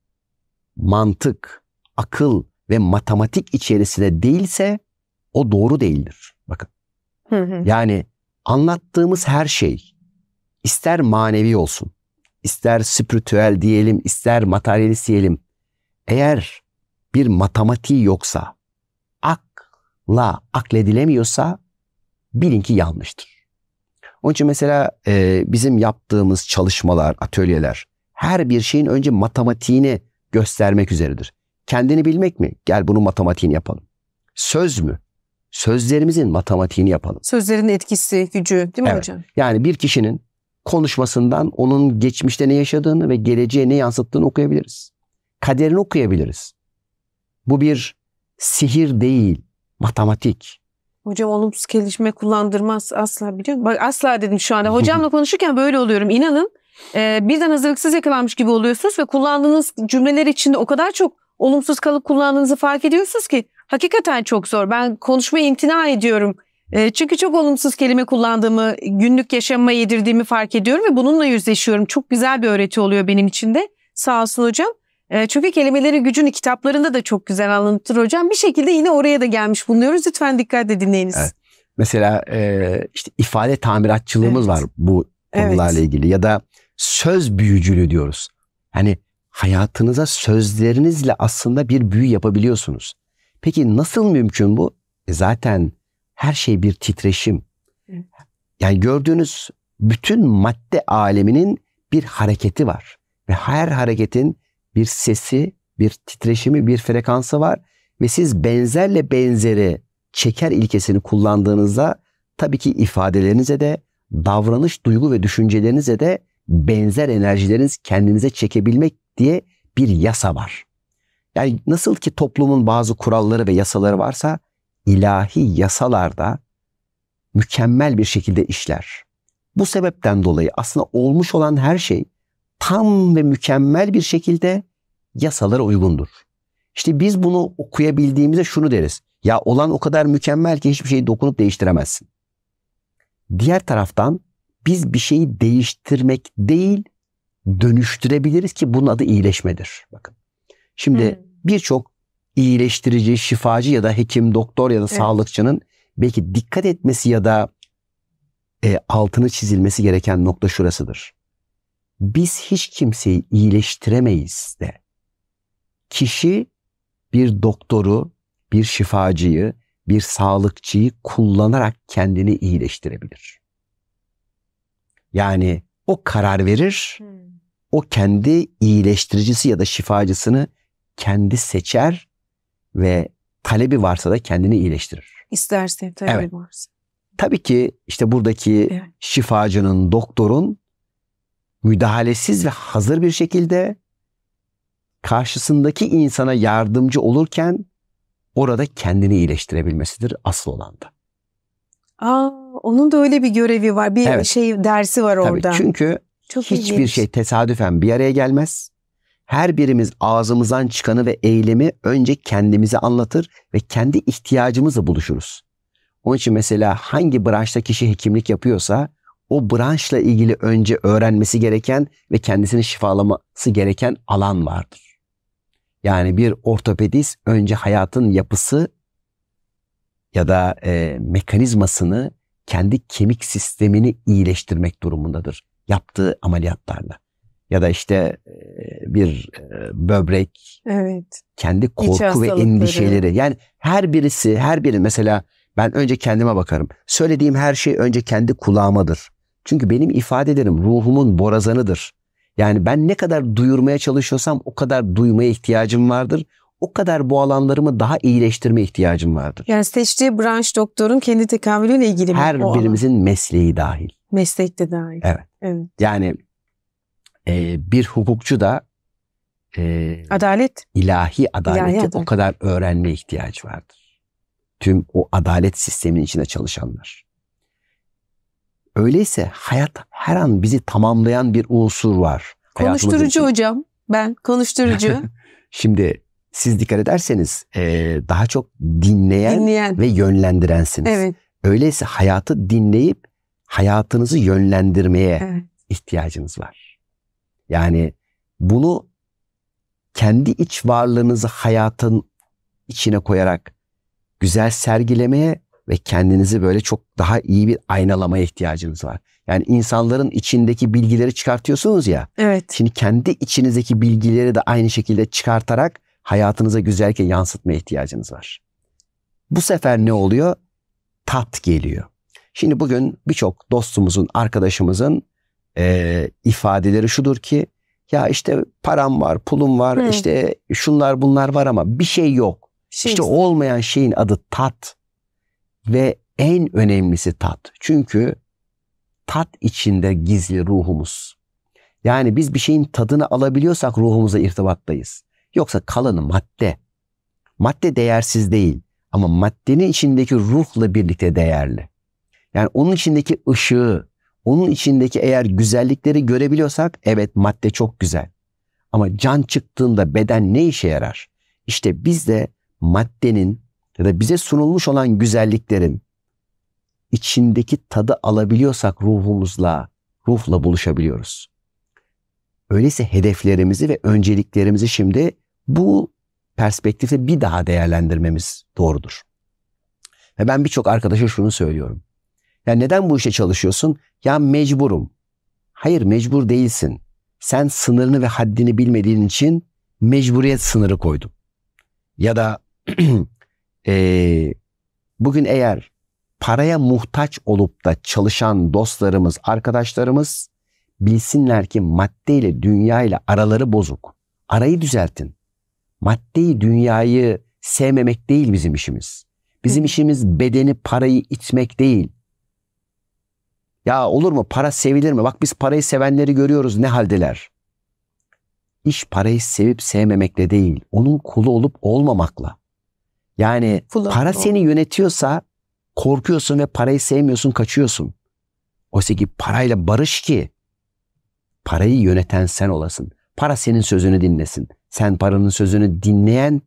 mantık, akıl ve matematik içerisinde değilse o doğru değildir. Bakın. Yani anlattığımız her şey ister manevi olsun, ister spiritüel diyelim, ister materyalist diyelim. Eğer bir matematiği yoksa, akla akledilemiyorsa bilin ki yanlıştır. Onun için mesela e, bizim yaptığımız çalışmalar, atölyeler her bir şeyin önce matematiğini göstermek üzeredir. Kendini bilmek mi? Gel bunun matematiğini yapalım. Söz mü? Sözlerimizin matematiğini yapalım. Sözlerin etkisi, gücü değil mi evet. hocam? Yani bir kişinin konuşmasından onun geçmişte ne yaşadığını ve geleceğe ne yansıttığını okuyabiliriz. Kaderini okuyabiliriz. Bu bir sihir değil, matematik. Hocam olumsuz kelime kullandırmaz asla biliyor musun? Bak asla dedim şu anda. Hocamla konuşurken böyle oluyorum inanın. E, birden hazırlıksız yakalanmış gibi oluyorsunuz ve kullandığınız cümleler içinde o kadar çok olumsuz kalıp kullandığınızı fark ediyorsunuz ki hakikaten çok zor. Ben konuşmaya imtina ediyorum. E, çünkü çok olumsuz kelime kullandığımı, günlük yaşamıma yedirdiğimi fark ediyorum ve bununla yüzleşiyorum. Çok güzel bir öğreti oluyor benim için de. Sağ olsun hocam. E, çünkü kelimelerin gücünü kitaplarında da çok güzel anlatır hocam. Bir şekilde yine oraya da gelmiş bulunuyoruz. Lütfen dikkatle dinleyiniz. Evet. Mesela e, işte ifade tamiratçılığımız evet. var bu konularla evet. ilgili ya da söz büyücülüğü diyoruz. Hani hayatınıza sözlerinizle aslında bir büyü yapabiliyorsunuz. Peki nasıl mümkün bu? E zaten her şey bir titreşim. Yani gördüğünüz bütün madde aleminin bir hareketi var. Ve her hareketin bir sesi, bir titreşimi, bir frekansı var. Ve siz benzerle benzeri çeker ilkesini kullandığınızda tabii ki ifadelerinize de, davranış, duygu ve düşüncelerinize de benzer enerjileriniz kendinize çekebilmek diye bir yasa var. Yani nasıl ki toplumun bazı kuralları ve yasaları varsa ilahi yasalarda mükemmel bir şekilde işler. Bu sebepten dolayı aslında olmuş olan her şey tam ve mükemmel bir şekilde yasalara uygundur. İşte biz bunu okuyabildiğimizde şunu deriz. Ya olan o kadar mükemmel ki hiçbir şeyi dokunup değiştiremezsin. Diğer taraftan biz bir şeyi değiştirmek değil, dönüştürebiliriz ki bunun adı iyileşmedir. Bakın. Şimdi birçok iyileştirici, şifacı ya da hekim, doktor ya da evet. sağlıkçının belki dikkat etmesi ya da e, altını çizilmesi gereken nokta şurasıdır. Biz hiç kimseyi iyileştiremeyiz de. Kişi bir doktoru, bir şifacıyı, bir sağlıkçıyı kullanarak kendini iyileştirebilir. Yani o karar verir. Hmm o kendi iyileştiricisi ya da şifacısını kendi seçer ve talebi varsa da kendini iyileştirir. İsterse talebi evet. varsa. Tabii ki işte buradaki evet. şifacının, doktorun müdahalesiz ve hazır bir şekilde karşısındaki insana yardımcı olurken orada kendini iyileştirebilmesidir asıl olanda. da. Aa, onun da öyle bir görevi var, bir evet. şey dersi var Tabii, orada. Çünkü çok Hiçbir ilginç. şey tesadüfen bir araya gelmez. Her birimiz ağzımızdan çıkanı ve eylemi önce kendimize anlatır ve kendi ihtiyacımızla buluşuruz. Onun için mesela hangi branşta kişi hekimlik yapıyorsa o branşla ilgili önce öğrenmesi gereken ve kendisini şifalaması gereken alan vardır. Yani bir ortopedist önce hayatın yapısı ya da e, mekanizmasını kendi kemik sistemini iyileştirmek durumundadır yaptığı ameliyatlarla ya da işte bir böbrek evet. kendi korku ve endişeleri yani her birisi her biri mesela ben önce kendime bakarım söylediğim her şey önce kendi kulağımadır çünkü benim ifadelerim ruhumun borazanıdır yani ben ne kadar duyurmaya çalışıyorsam o kadar duymaya ihtiyacım vardır o kadar bu alanlarımı daha iyileştirme ihtiyacım vardır. Yani seçtiği branş doktorun kendi tekavülüyle ilgili Her birimizin alan. mesleği dahil. Meslekte de dahil. Evet. evet. Yani e, bir hukukçu da e, adalet ilahi adaleti ilahi adalet. o kadar öğrenme ihtiyacı vardır. Tüm o adalet sistemin içinde çalışanlar. Öyleyse hayat her an bizi tamamlayan bir unsur var. Konuşturucu hocam. Ben konuşturucu. [LAUGHS] Şimdi siz dikkat ederseniz e, daha çok dinleyen, dinleyen ve yönlendirensiniz. Evet. Öyleyse hayatı dinleyip hayatınızı yönlendirmeye evet. ihtiyacınız var. Yani bunu kendi iç varlığınızı hayatın içine koyarak güzel sergilemeye ve kendinizi böyle çok daha iyi bir aynalamaya ihtiyacınız var. Yani insanların içindeki bilgileri çıkartıyorsunuz ya. Evet. Şimdi kendi içinizdeki bilgileri de aynı şekilde çıkartarak hayatınıza güzelce yansıtmaya ihtiyacınız var. Bu sefer ne oluyor? Tat geliyor. Şimdi bugün birçok dostumuzun, arkadaşımızın e, ifadeleri şudur ki ya işte param var, pulum var, Hı. işte şunlar bunlar var ama bir şey yok. Şey işte olmayan şeyin adı tat ve en önemlisi tat. Çünkü tat içinde gizli ruhumuz. Yani biz bir şeyin tadını alabiliyorsak ruhumuza irtibattayız. Yoksa kalanı madde. Madde değersiz değil ama maddenin içindeki ruhla birlikte değerli. Yani onun içindeki ışığı, onun içindeki eğer güzellikleri görebiliyorsak evet madde çok güzel. Ama can çıktığında beden ne işe yarar? İşte biz de maddenin ya da bize sunulmuş olan güzelliklerin içindeki tadı alabiliyorsak ruhumuzla, ruhla buluşabiliyoruz. Öyleyse hedeflerimizi ve önceliklerimizi şimdi bu perspektifte bir daha değerlendirmemiz doğrudur. Ve ben birçok arkadaşa şunu söylüyorum. Ya neden bu işe çalışıyorsun? Ya mecburum. Hayır mecbur değilsin. Sen sınırını ve haddini bilmediğin için mecburiyet sınırı koydun. Ya da [CLEARS THROAT] e, bugün eğer paraya muhtaç olup da çalışan dostlarımız, arkadaşlarımız bilsinler ki maddeyle dünyayla araları bozuk. Arayı düzeltin. Maddeyi, dünyayı sevmemek değil bizim işimiz. Bizim işimiz bedeni, parayı itmek değil. Ya olur mu para sevilir mi? Bak biz parayı sevenleri görüyoruz ne haldeler. İş parayı sevip sevmemekle değil, onun kulu olup olmamakla. Yani Full para up. seni yönetiyorsa korkuyorsun ve parayı sevmiyorsun, kaçıyorsun. Oysa ki parayla barış ki parayı yöneten sen olasın. Para senin sözünü dinlesin. Sen paranın sözünü dinleyen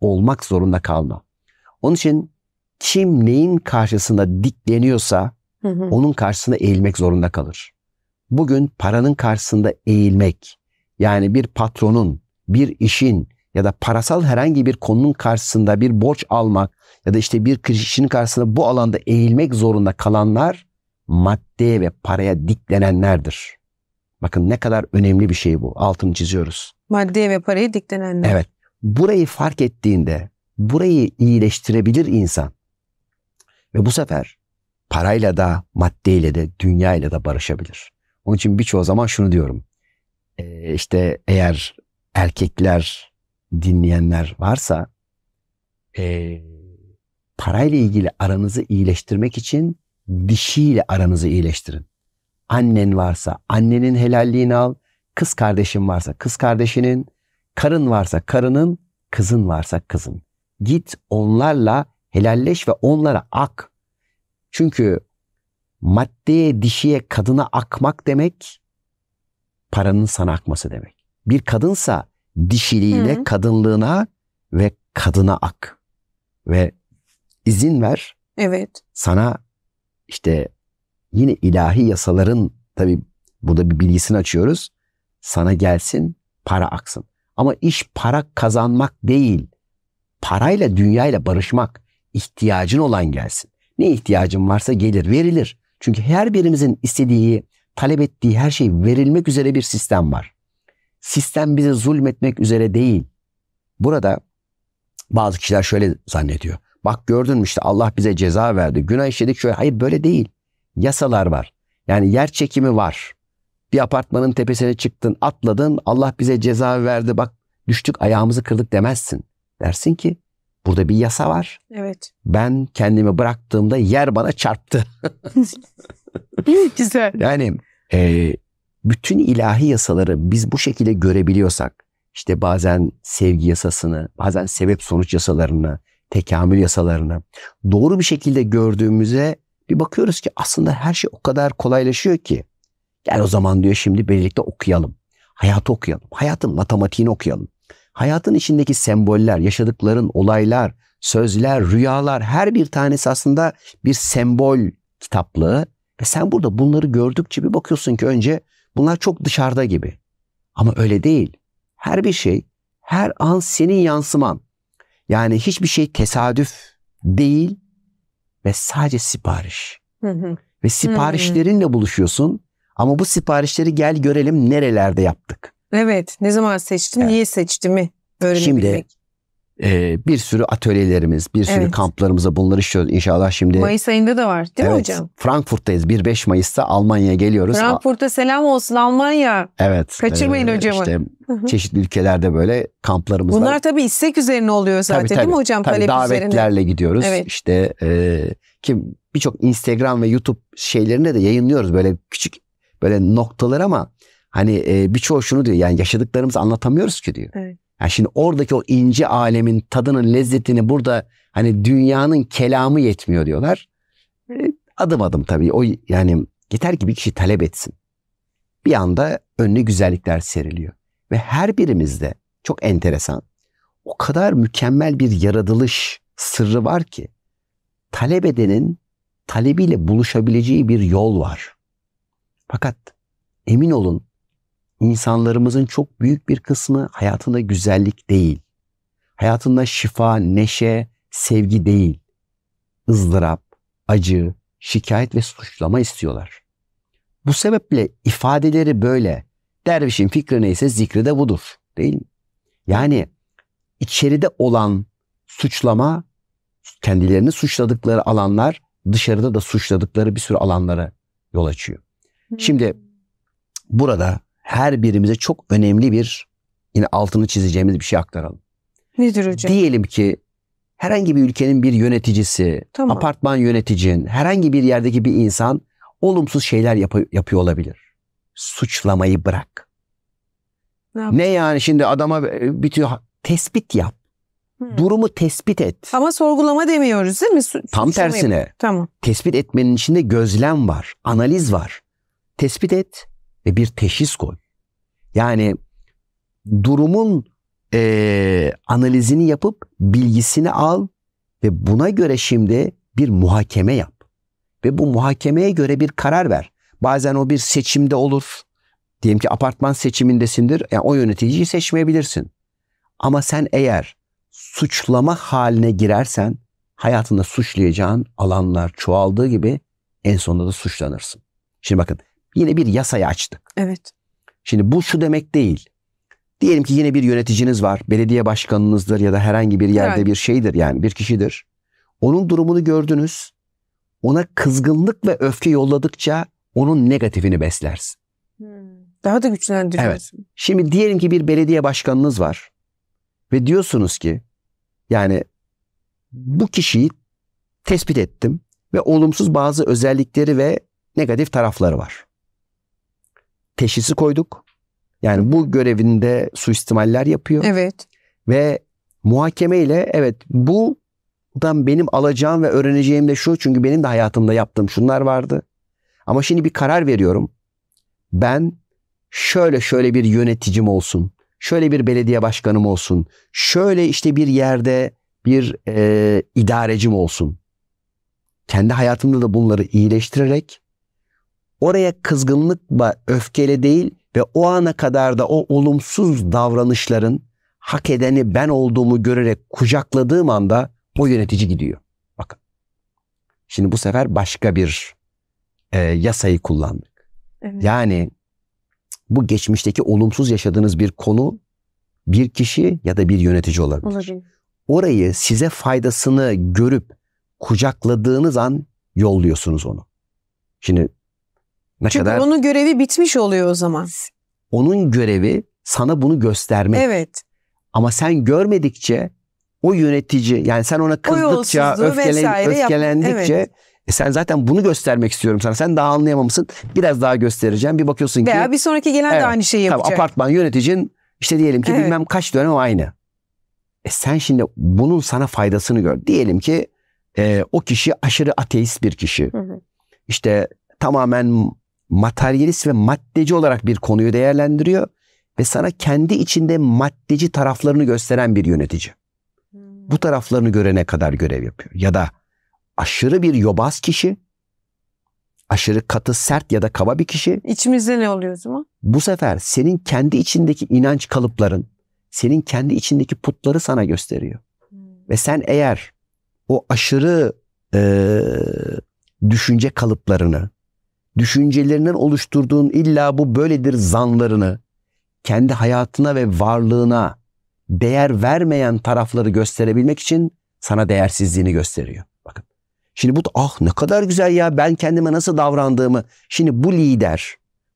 olmak zorunda kalma. Onun için kim neyin karşısında dikleniyorsa Hı Onun karşısına eğilmek zorunda kalır. Bugün paranın karşısında eğilmek yani bir patronun, bir işin ya da parasal herhangi bir konunun karşısında bir borç almak ya da işte bir kişinin karşısında bu alanda eğilmek zorunda kalanlar maddeye ve paraya diklenenlerdir. Bakın ne kadar önemli bir şey bu. Altını çiziyoruz. Maddeye ve paraya diklenenler. Evet. Burayı fark ettiğinde burayı iyileştirebilir insan. Ve bu sefer parayla da, maddeyle de, dünyayla da barışabilir. Onun için birçoğu zaman şunu diyorum. Ee, işte eğer erkekler dinleyenler varsa e, parayla ilgili aranızı iyileştirmek için dişiyle aranızı iyileştirin. Annen varsa annenin helalliğini al. Kız kardeşin varsa kız kardeşinin. Karın varsa karının. Kızın varsa kızın. Git onlarla helalleş ve onlara ak. Çünkü maddeye, dişiye, kadına akmak demek paranın sana akması demek. Bir kadınsa dişiliğine, Hı-hı. kadınlığına ve kadına ak. Ve izin ver. Evet. Sana işte yine ilahi yasaların tabi bu da bir bilgisini açıyoruz. Sana gelsin, para aksın. Ama iş para kazanmak değil. Parayla, dünyayla barışmak. ihtiyacın olan gelsin. Ne ihtiyacım varsa gelir verilir. Çünkü her birimizin istediği, talep ettiği her şey verilmek üzere bir sistem var. Sistem bize zulmetmek üzere değil. Burada bazı kişiler şöyle zannediyor. Bak gördün mü işte Allah bize ceza verdi. Günah işledik şöyle. Hayır böyle değil. Yasalar var. Yani yer çekimi var. Bir apartmanın tepesine çıktın, atladın. Allah bize ceza verdi. Bak düştük ayağımızı kırdık demezsin. Dersin ki Burada bir yasa var. Evet. Ben kendimi bıraktığımda yer bana çarptı. [LAUGHS] Güzel. Yani e, bütün ilahi yasaları biz bu şekilde görebiliyorsak, işte bazen sevgi yasasını, bazen sebep sonuç yasalarını, tekamül yasalarını doğru bir şekilde gördüğümüze bir bakıyoruz ki aslında her şey o kadar kolaylaşıyor ki. Gel o zaman diyor şimdi birlikte okuyalım. Hayatı okuyalım. Hayatın matematiğini okuyalım. Hayatın içindeki semboller, yaşadıkların, olaylar, sözler, rüyalar her bir tanesi aslında bir sembol kitaplığı. Ve sen burada bunları gördükçe bir bakıyorsun ki önce bunlar çok dışarıda gibi. Ama öyle değil. Her bir şey her an senin yansıman. Yani hiçbir şey tesadüf değil ve sadece sipariş. Ve siparişlerinle buluşuyorsun ama bu siparişleri gel görelim nerelerde yaptık. Evet. Ne zaman seçtim, evet. niye seçtimi öğrenebilmek. Şimdi e, bir sürü atölyelerimiz, bir sürü evet. kamplarımıza bunları işliyoruz inşallah şimdi. Mayıs ayında da var değil evet, mi hocam? Frankfurt'tayız. 1-5 Mayıs'ta Almanya'ya geliyoruz. Frankfurt'a selam olsun Almanya. Evet. Kaçırmayın e, hocamı. İşte çeşitli ülkelerde böyle kamplarımız Bunlar var. Bunlar tabii istek üzerine oluyor zaten tabii, tabii, değil mi hocam? Tabii Talep davetlerle üzerine. gidiyoruz. Evet. İşte e, kim birçok Instagram ve YouTube şeylerine de yayınlıyoruz böyle küçük böyle noktalar ama Hani e, birçoğu şunu diyor yani yaşadıklarımızı anlatamıyoruz ki diyor. Evet. Yani şimdi oradaki o ince alemin tadının lezzetini burada hani dünyanın kelamı yetmiyor diyorlar. E, adım adım tabii o yani yeter ki bir kişi talep etsin. Bir anda önüne güzellikler seriliyor. Ve her birimizde çok enteresan o kadar mükemmel bir yaratılış sırrı var ki talep edenin talebiyle buluşabileceği bir yol var. Fakat emin olun insanlarımızın çok büyük bir kısmı hayatında güzellik değil. Hayatında şifa, neşe, sevgi değil. ızdırap, acı, şikayet ve suçlama istiyorlar. Bu sebeple ifadeleri böyle. Dervişin fikri neyse zikri de budur. Değil mi? Yani içeride olan suçlama kendilerini suçladıkları alanlar dışarıda da suçladıkları bir sürü alanlara yol açıyor. Hmm. Şimdi burada her birimize çok önemli bir yine altını çizeceğimiz bir şey aktaralım. Nedir hocam? Diyelim ki herhangi bir ülkenin bir yöneticisi, tamam. apartman yöneticin, herhangi bir yerdeki bir insan olumsuz şeyler yap- yapıyor olabilir. Suçlamayı bırak. Ne, ne yani şimdi adama e, bitiyor tespit yap. Hmm. Durumu tespit et. Ama sorgulama demiyoruz değil mi? Su- Tam tersine. Yap. Tamam. Tespit etmenin içinde gözlem var, analiz var. Tespit et, ve bir teşhis koy. Yani durumun e, analizini yapıp bilgisini al ve buna göre şimdi bir muhakeme yap. Ve bu muhakemeye göre bir karar ver. Bazen o bir seçimde olur. Diyelim ki apartman seçimindesindir. Yani o yöneticiyi seçmeyebilirsin. Ama sen eğer suçlama haline girersen hayatında suçlayacağın alanlar çoğaldığı gibi en sonunda da suçlanırsın. Şimdi bakın yine bir yasayı açtık. Evet. Şimdi bu şu demek değil. Diyelim ki yine bir yöneticiniz var, belediye başkanınızdır ya da herhangi bir yerde evet. bir şeydir yani bir kişidir. Onun durumunu gördünüz. Ona kızgınlık ve öfke yolladıkça onun negatifini beslersin. Hmm. Daha da güçlendiriyorsun. Evet. Şimdi diyelim ki bir belediye başkanınız var ve diyorsunuz ki yani bu kişiyi tespit ettim ve olumsuz bazı özellikleri ve negatif tarafları var teşhisi koyduk. Yani bu görevinde suistimaller yapıyor. Evet. Ve muhakeme ile evet bu dan benim alacağım ve öğreneceğim de şu çünkü benim de hayatımda yaptığım şunlar vardı. Ama şimdi bir karar veriyorum. Ben şöyle şöyle bir yöneticim olsun. Şöyle bir belediye başkanım olsun. Şöyle işte bir yerde bir e, idarecim olsun. Kendi hayatımda da bunları iyileştirerek oraya kızgınlıkla, öfkeyle değil ve o ana kadar da o olumsuz davranışların hak edeni ben olduğumu görerek kucakladığım anda o yönetici gidiyor. Bakın. Şimdi bu sefer başka bir e, yasayı kullandık. Evet. Yani bu geçmişteki olumsuz yaşadığınız bir konu bir kişi ya da bir yönetici olabilir. olabilir. Orayı size faydasını görüp kucakladığınız an yolluyorsunuz onu. Şimdi ne Çünkü kadar? onun görevi bitmiş oluyor o zaman. Onun görevi sana bunu göstermek. Evet. Ama sen görmedikçe o yönetici yani sen ona kızdıkça, öfkelen, öfkelendikçe evet. E sen zaten bunu göstermek istiyorum sana. Sen daha anlayamamışsın. Biraz daha göstereceğim. Bir bakıyorsun Veya ki. Veya bir sonraki gelen evet, de aynı şeyi yapacak. Tabii apartman yöneticin işte diyelim ki evet. bilmem kaç dönem aynı. E sen şimdi bunun sana faydasını gör. Diyelim ki e, o kişi aşırı ateist bir kişi. Hı hı. İşte tamamen materyalist ve maddeci olarak bir konuyu değerlendiriyor ve sana kendi içinde maddeci taraflarını gösteren bir yönetici. Bu hmm. taraflarını görene kadar görev yapıyor. Ya da aşırı bir yobaz kişi, aşırı katı, sert ya da kaba bir kişi. İçimizde ne oluyor o zaman? Bu sefer senin kendi içindeki inanç kalıpların, senin kendi içindeki putları sana gösteriyor. Hmm. Ve sen eğer o aşırı e, düşünce kalıplarını, düşüncelerinden oluşturduğun illa bu böyledir zanlarını kendi hayatına ve varlığına değer vermeyen tarafları gösterebilmek için sana değersizliğini gösteriyor. Bakın. Şimdi bu ah ne kadar güzel ya ben kendime nasıl davrandığımı. Şimdi bu lider,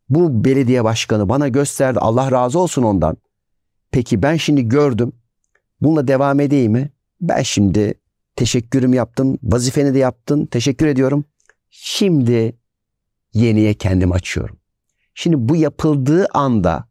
bu belediye başkanı bana gösterdi. Allah razı olsun ondan. Peki ben şimdi gördüm. Bununla devam edeyim mi? Ben şimdi teşekkürüm yaptım. Vazifeni de yaptın. Teşekkür ediyorum. Şimdi yeniye kendimi açıyorum. Şimdi bu yapıldığı anda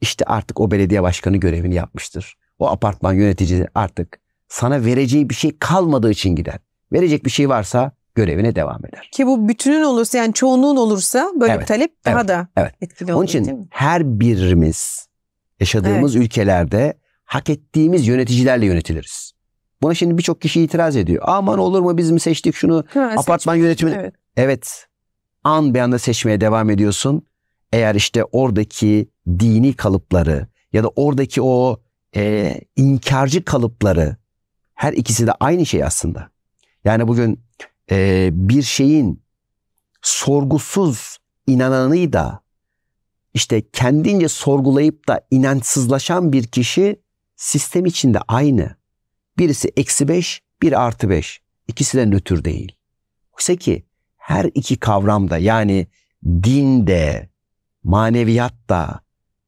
işte artık o belediye başkanı görevini yapmıştır. O apartman yöneticisi artık sana vereceği bir şey kalmadığı için gider. Verecek bir şey varsa görevine devam eder. Ki bu bütünün olursa yani çoğunluğun olursa böyle evet, bir talep daha da evet. etkili olur. Onun için her birimiz yaşadığımız evet. ülkelerde hak ettiğimiz yöneticilerle yönetiliriz. Buna şimdi birçok kişi itiraz ediyor. Aman olur mu biz mi seçtik şunu ha, apartman seçtik. yönetimi? Evet. evet an be anda seçmeye devam ediyorsun. Eğer işte oradaki dini kalıpları ya da oradaki o e, inkarcı kalıpları her ikisi de aynı şey aslında. Yani bugün e, bir şeyin sorgusuz inananı da işte kendince sorgulayıp da inançsızlaşan bir kişi sistem içinde aynı. Birisi eksi beş, bir artı beş. İkisi de nötr değil. Oysa ki her iki kavram da yani din de, maneviyat da,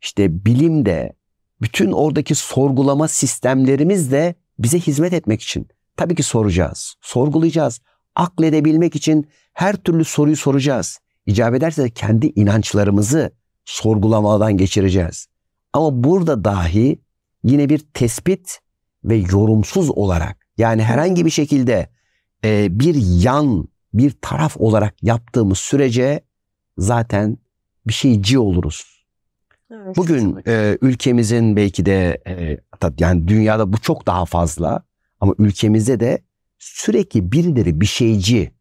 işte bilim de, bütün oradaki sorgulama sistemlerimiz de bize hizmet etmek için. Tabii ki soracağız, sorgulayacağız. Akledebilmek için her türlü soruyu soracağız. İcap ederse kendi inançlarımızı sorgulamadan geçireceğiz. Ama burada dahi yine bir tespit ve yorumsuz olarak yani herhangi bir şekilde e, bir yan bir taraf olarak yaptığımız sürece zaten bir şeyci oluruz. Evet, Bugün e, ülkemizin belki de e, yani dünyada bu çok daha fazla ama ülkemizde de sürekli birileri bir şeyci.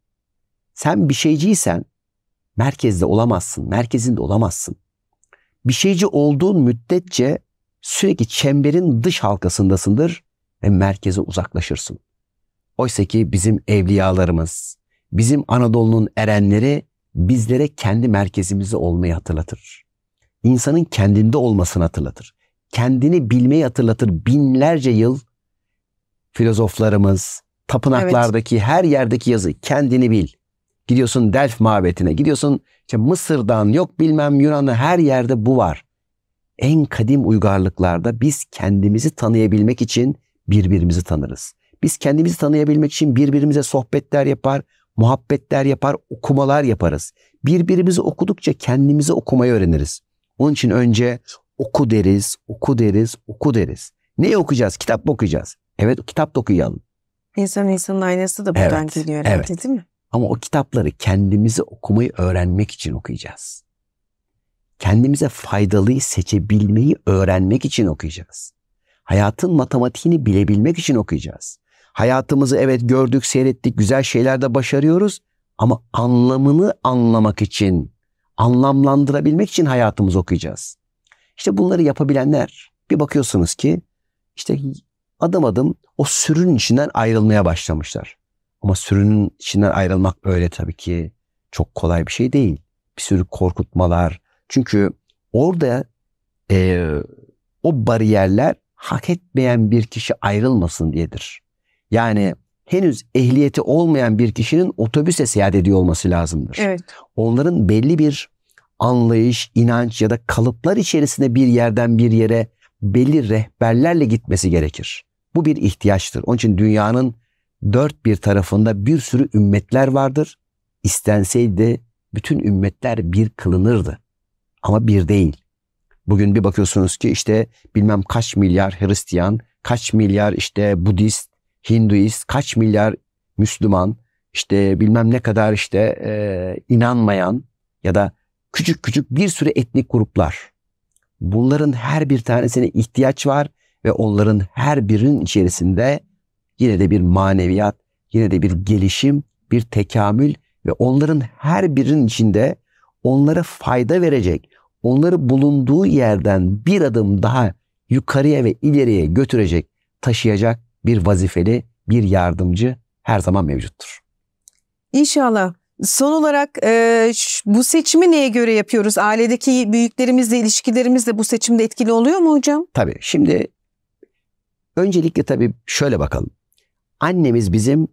Sen bir şeyciysen merkezde olamazsın, merkezinde olamazsın. Bir şeyci olduğun müddetçe sürekli çemberin dış halkasındasındır ve merkeze uzaklaşırsın. Oysa ki bizim evliyalarımız, bizim Anadolu'nun erenleri bizlere kendi merkezimizi olmayı hatırlatır. İnsanın kendinde olmasını hatırlatır. Kendini bilmeyi hatırlatır. Binlerce yıl filozoflarımız, tapınaklardaki evet. her yerdeki yazı kendini bil. Gidiyorsun Delf mabetine, gidiyorsun işte Mısır'dan yok bilmem Yunan'da her yerde bu var. En kadim uygarlıklarda biz kendimizi tanıyabilmek için birbirimizi tanırız. Biz kendimizi tanıyabilmek için birbirimize sohbetler yapar, muhabbetler yapar, okumalar yaparız. Birbirimizi okudukça kendimizi okumayı öğreniriz. Onun için önce oku deriz, oku deriz, oku deriz. Neyi okuyacağız? Kitap mı okuyacağız? Evet kitap da okuyalım. İnsan insanın aynası da buradan evet, geliyor herhalde evet. değil mi? Ama o kitapları kendimizi okumayı öğrenmek için okuyacağız. Kendimize faydalıyı seçebilmeyi öğrenmek için okuyacağız. Hayatın matematiğini bilebilmek için okuyacağız. Hayatımızı evet gördük, seyrettik, güzel şeyler de başarıyoruz ama anlamını anlamak için, anlamlandırabilmek için hayatımızı okuyacağız. İşte bunları yapabilenler bir bakıyorsunuz ki işte adım adım o sürünün içinden ayrılmaya başlamışlar. Ama sürünün içinden ayrılmak öyle tabii ki çok kolay bir şey değil. Bir sürü korkutmalar. Çünkü orada e, o bariyerler hak etmeyen bir kişi ayrılmasın diyedir. Yani henüz ehliyeti olmayan bir kişinin otobüse seyahat ediyor olması lazımdır. Evet. Onların belli bir anlayış, inanç ya da kalıplar içerisinde bir yerden bir yere belli rehberlerle gitmesi gerekir. Bu bir ihtiyaçtır. Onun için dünyanın dört bir tarafında bir sürü ümmetler vardır. İstenseydi bütün ümmetler bir kılınırdı. Ama bir değil. Bugün bir bakıyorsunuz ki işte bilmem kaç milyar Hristiyan, kaç milyar işte Budist, Hinduist, kaç milyar Müslüman, işte bilmem ne kadar işte e, inanmayan ya da küçük küçük bir sürü etnik gruplar. Bunların her bir tanesine ihtiyaç var ve onların her birinin içerisinde yine de bir maneviyat, yine de bir gelişim, bir tekamül ve onların her birinin içinde onlara fayda verecek, onları bulunduğu yerden bir adım daha yukarıya ve ileriye götürecek, taşıyacak bir vazifeli, bir yardımcı her zaman mevcuttur. İnşallah. Son olarak e, bu seçimi neye göre yapıyoruz? Ailedeki büyüklerimizle ilişkilerimizle bu seçimde etkili oluyor mu hocam? Tabii. Şimdi öncelikle tabii şöyle bakalım. Annemiz bizim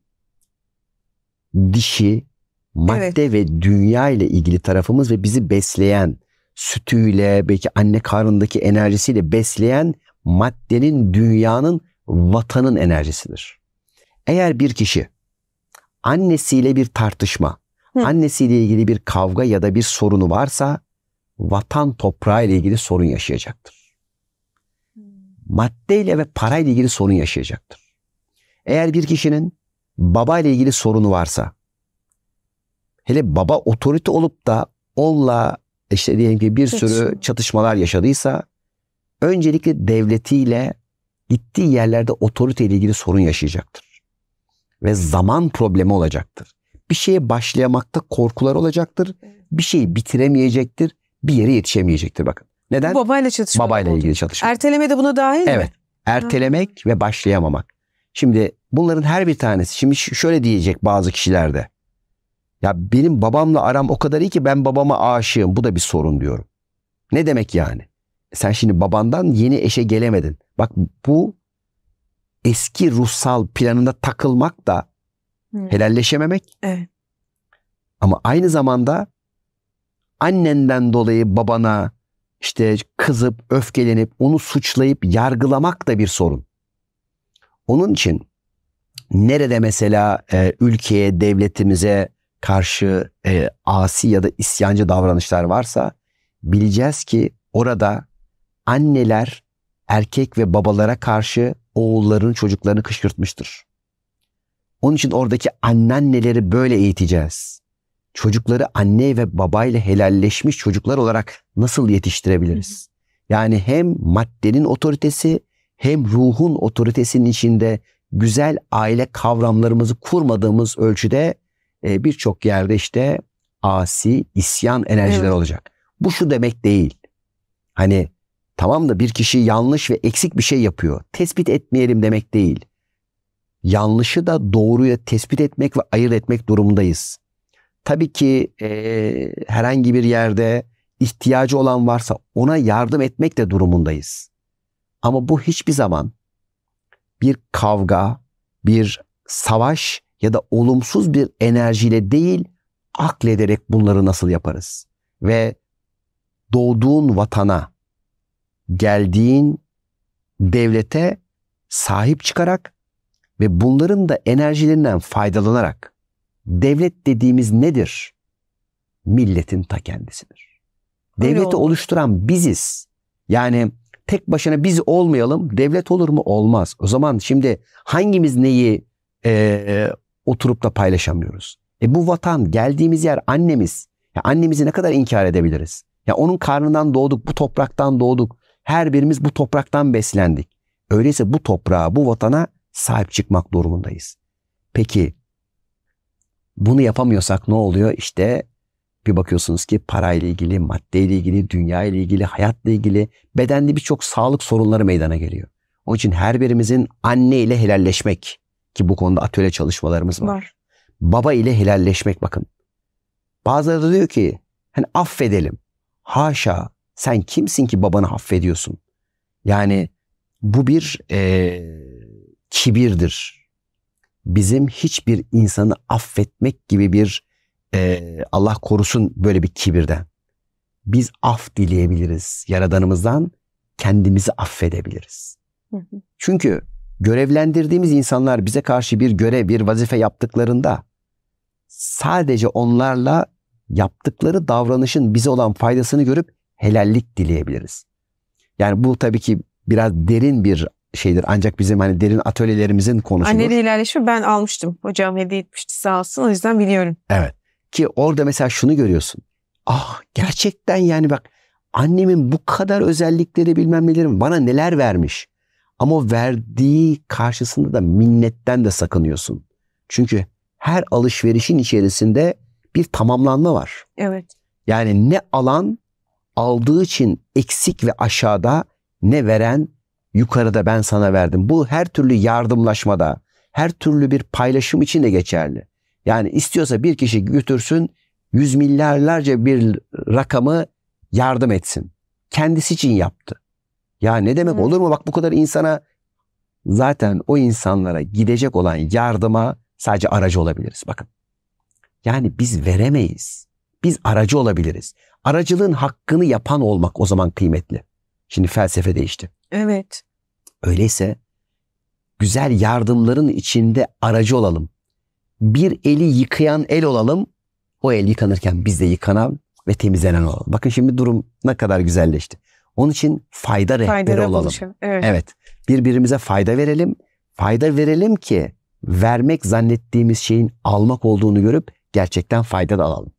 dişi, madde evet. ve dünya ile ilgili tarafımız ve bizi besleyen, sütüyle, belki anne karnındaki enerjisiyle besleyen maddenin, dünyanın vatanın enerjisidir. Eğer bir kişi annesiyle bir tartışma, Hı. annesiyle ilgili bir kavga ya da bir sorunu varsa vatan toprağı ile ilgili sorun yaşayacaktır. Maddeyle ve parayla ilgili sorun yaşayacaktır. Eğer bir kişinin baba ile ilgili sorunu varsa hele baba otorite olup da onunla işte diyelim ki bir sürü çatışmalar yaşadıysa öncelikle devletiyle gittiği yerlerde otorite ile ilgili sorun yaşayacaktır. Ve zaman problemi olacaktır. Bir şeye başlayamakta korkular olacaktır. Bir şeyi bitiremeyecektir. Bir yere yetişemeyecektir bakın. Neden? Bu babayla çatışma. Babayla oldu. ilgili çalışma. Erteleme de buna dahil Evet. Mi? Ertelemek ha. ve başlayamamak. Şimdi bunların her bir tanesi. Şimdi şöyle diyecek bazı kişilerde. Ya benim babamla aram o kadar iyi ki ben babama aşığım. Bu da bir sorun diyorum. Ne demek yani? Sen şimdi babandan yeni eşe gelemedin. Bak bu eski ruhsal planında takılmak da hmm. helalleşememek. Evet. Ama aynı zamanda annenden dolayı babana işte kızıp öfkelenip onu suçlayıp yargılamak da bir sorun. Onun için nerede mesela e, ülkeye, devletimize karşı e, asi ya da isyancı davranışlar varsa bileceğiz ki orada anneler erkek ve babalara karşı oğulların çocuklarını kışkırtmıştır. Onun için oradaki anneanneleri böyle eğiteceğiz. Çocukları anne ve babayla helalleşmiş çocuklar olarak nasıl yetiştirebiliriz? Yani hem maddenin otoritesi hem ruhun otoritesinin içinde güzel aile kavramlarımızı kurmadığımız ölçüde e, birçok yerde işte asi, isyan enerjiler evet. olacak. Bu şu demek değil. Hani Tamam da bir kişi yanlış ve eksik bir şey yapıyor. Tespit etmeyelim demek değil. Yanlışı da doğruya tespit etmek ve ayırt etmek durumundayız. Tabii ki e, herhangi bir yerde ihtiyacı olan varsa ona yardım etmek de durumundayız. Ama bu hiçbir zaman bir kavga, bir savaş ya da olumsuz bir enerjiyle değil, aklederek bunları nasıl yaparız? Ve doğduğun vatana, geldiğin devlete sahip çıkarak ve bunların da enerjilerinden faydalanarak devlet dediğimiz nedir? Milletin ta kendisidir. Devleti oluşturan biziz. Yani tek başına biz olmayalım devlet olur mu? Olmaz. O zaman şimdi hangimiz neyi e, e, oturup da paylaşamıyoruz? E bu vatan geldiğimiz yer annemiz. Ya annemizi ne kadar inkar edebiliriz? Ya onun karnından doğduk, bu topraktan doğduk her birimiz bu topraktan beslendik. Öyleyse bu toprağa, bu vatana sahip çıkmak durumundayız. Peki bunu yapamıyorsak ne oluyor? İşte bir bakıyorsunuz ki parayla ilgili, maddeyle ilgili, dünya ile ilgili, hayatla ilgili bedenli birçok sağlık sorunları meydana geliyor. Onun için her birimizin anne ile helalleşmek ki bu konuda atölye çalışmalarımız var. var. Baba ile helalleşmek bakın. Bazıları da diyor ki hani affedelim. Haşa sen kimsin ki babanı affediyorsun? Yani bu bir e, kibirdir. Bizim hiçbir insanı affetmek gibi bir e, Allah korusun böyle bir kibirden. Biz af dileyebiliriz Yaradanımızdan kendimizi affedebiliriz. Çünkü görevlendirdiğimiz insanlar bize karşı bir görev, bir vazife yaptıklarında sadece onlarla yaptıkları davranışın bize olan faydasını görüp helallik dileyebiliriz. Yani bu tabii ki biraz derin bir şeydir. Ancak bizim hani derin atölyelerimizin Anne Anneli helalleşme ben almıştım. Hocam hediye etmişti sağ olsun. O yüzden biliyorum. Evet. Ki orada mesela şunu görüyorsun. Ah gerçekten yani bak annemin bu kadar özellikleri bilmem nelerim bana neler vermiş. Ama verdiği karşısında da minnetten de sakınıyorsun. Çünkü her alışverişin içerisinde bir tamamlanma var. Evet. Yani ne alan aldığı için eksik ve aşağıda ne veren yukarıda ben sana verdim. Bu her türlü yardımlaşmada, her türlü bir paylaşım için de geçerli. Yani istiyorsa bir kişi götürsün yüz milyarlarca bir rakamı yardım etsin. Kendisi için yaptı. Ya ne demek olur mu? Bak bu kadar insana zaten o insanlara gidecek olan yardıma sadece aracı olabiliriz. Bakın. Yani biz veremeyiz. Biz aracı olabiliriz. Aracılığın hakkını yapan olmak o zaman kıymetli. Şimdi felsefe değişti. Evet. Öyleyse güzel yardımların içinde aracı olalım. Bir eli yıkayan el olalım. O el yıkanırken biz de yıkanan ve temizlenen olalım. Bakın şimdi durum ne kadar güzelleşti. Onun için fayda rehberi Faydada olalım. Evet. evet. Birbirimize fayda verelim. Fayda verelim ki vermek zannettiğimiz şeyin almak olduğunu görüp gerçekten fayda da alalım.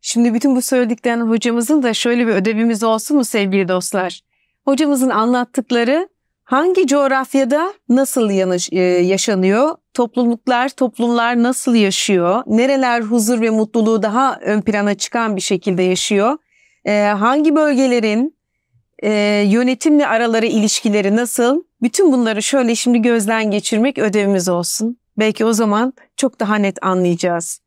Şimdi bütün bu söylediklerini hocamızın da şöyle bir ödevimiz olsun mu sevgili dostlar? Hocamızın anlattıkları hangi coğrafyada nasıl e, yaşanıyor? Topluluklar, toplumlar nasıl yaşıyor? Nereler huzur ve mutluluğu daha ön plana çıkan bir şekilde yaşıyor? Ee, hangi bölgelerin e, yönetimle araları ilişkileri nasıl? Bütün bunları şöyle şimdi gözden geçirmek ödevimiz olsun. Belki o zaman çok daha net anlayacağız.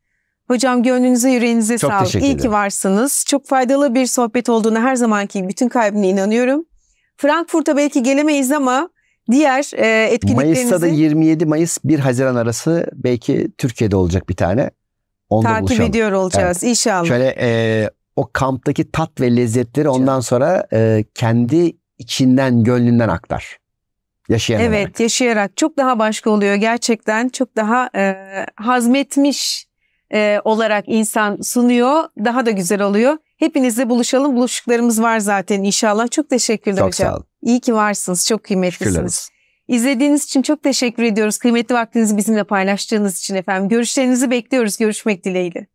Hocam gönlünüze yüreğinize Çok sağlık. İyi ki varsınız. Çok faydalı bir sohbet olduğunu her zamanki bütün kalbimle inanıyorum. Frankfurt'a belki gelemeyiz ama diğer e, etkinliklerinizi... Mayıs'ta da 27 Mayıs 1 Haziran arası belki Türkiye'de olacak bir tane. Onda Takip buluşalım. ediyor olacağız evet. inşallah. Şöyle e, o kamptaki tat ve lezzetleri ondan sonra e, kendi içinden gönlünden aktar. Yaşayarak. Evet yaşayarak çok daha başka oluyor gerçekten çok daha e, hazmetmiş e, olarak insan sunuyor. Daha da güzel oluyor. Hepinizle buluşalım. buluşuklarımız var zaten inşallah. Çok teşekkürler çok hocam. Sağ olun. İyi ki varsınız. Çok kıymetlisiniz. İzlediğiniz için çok teşekkür ediyoruz. Kıymetli vaktinizi bizimle paylaştığınız için efendim. Görüşlerinizi bekliyoruz. Görüşmek dileğiyle.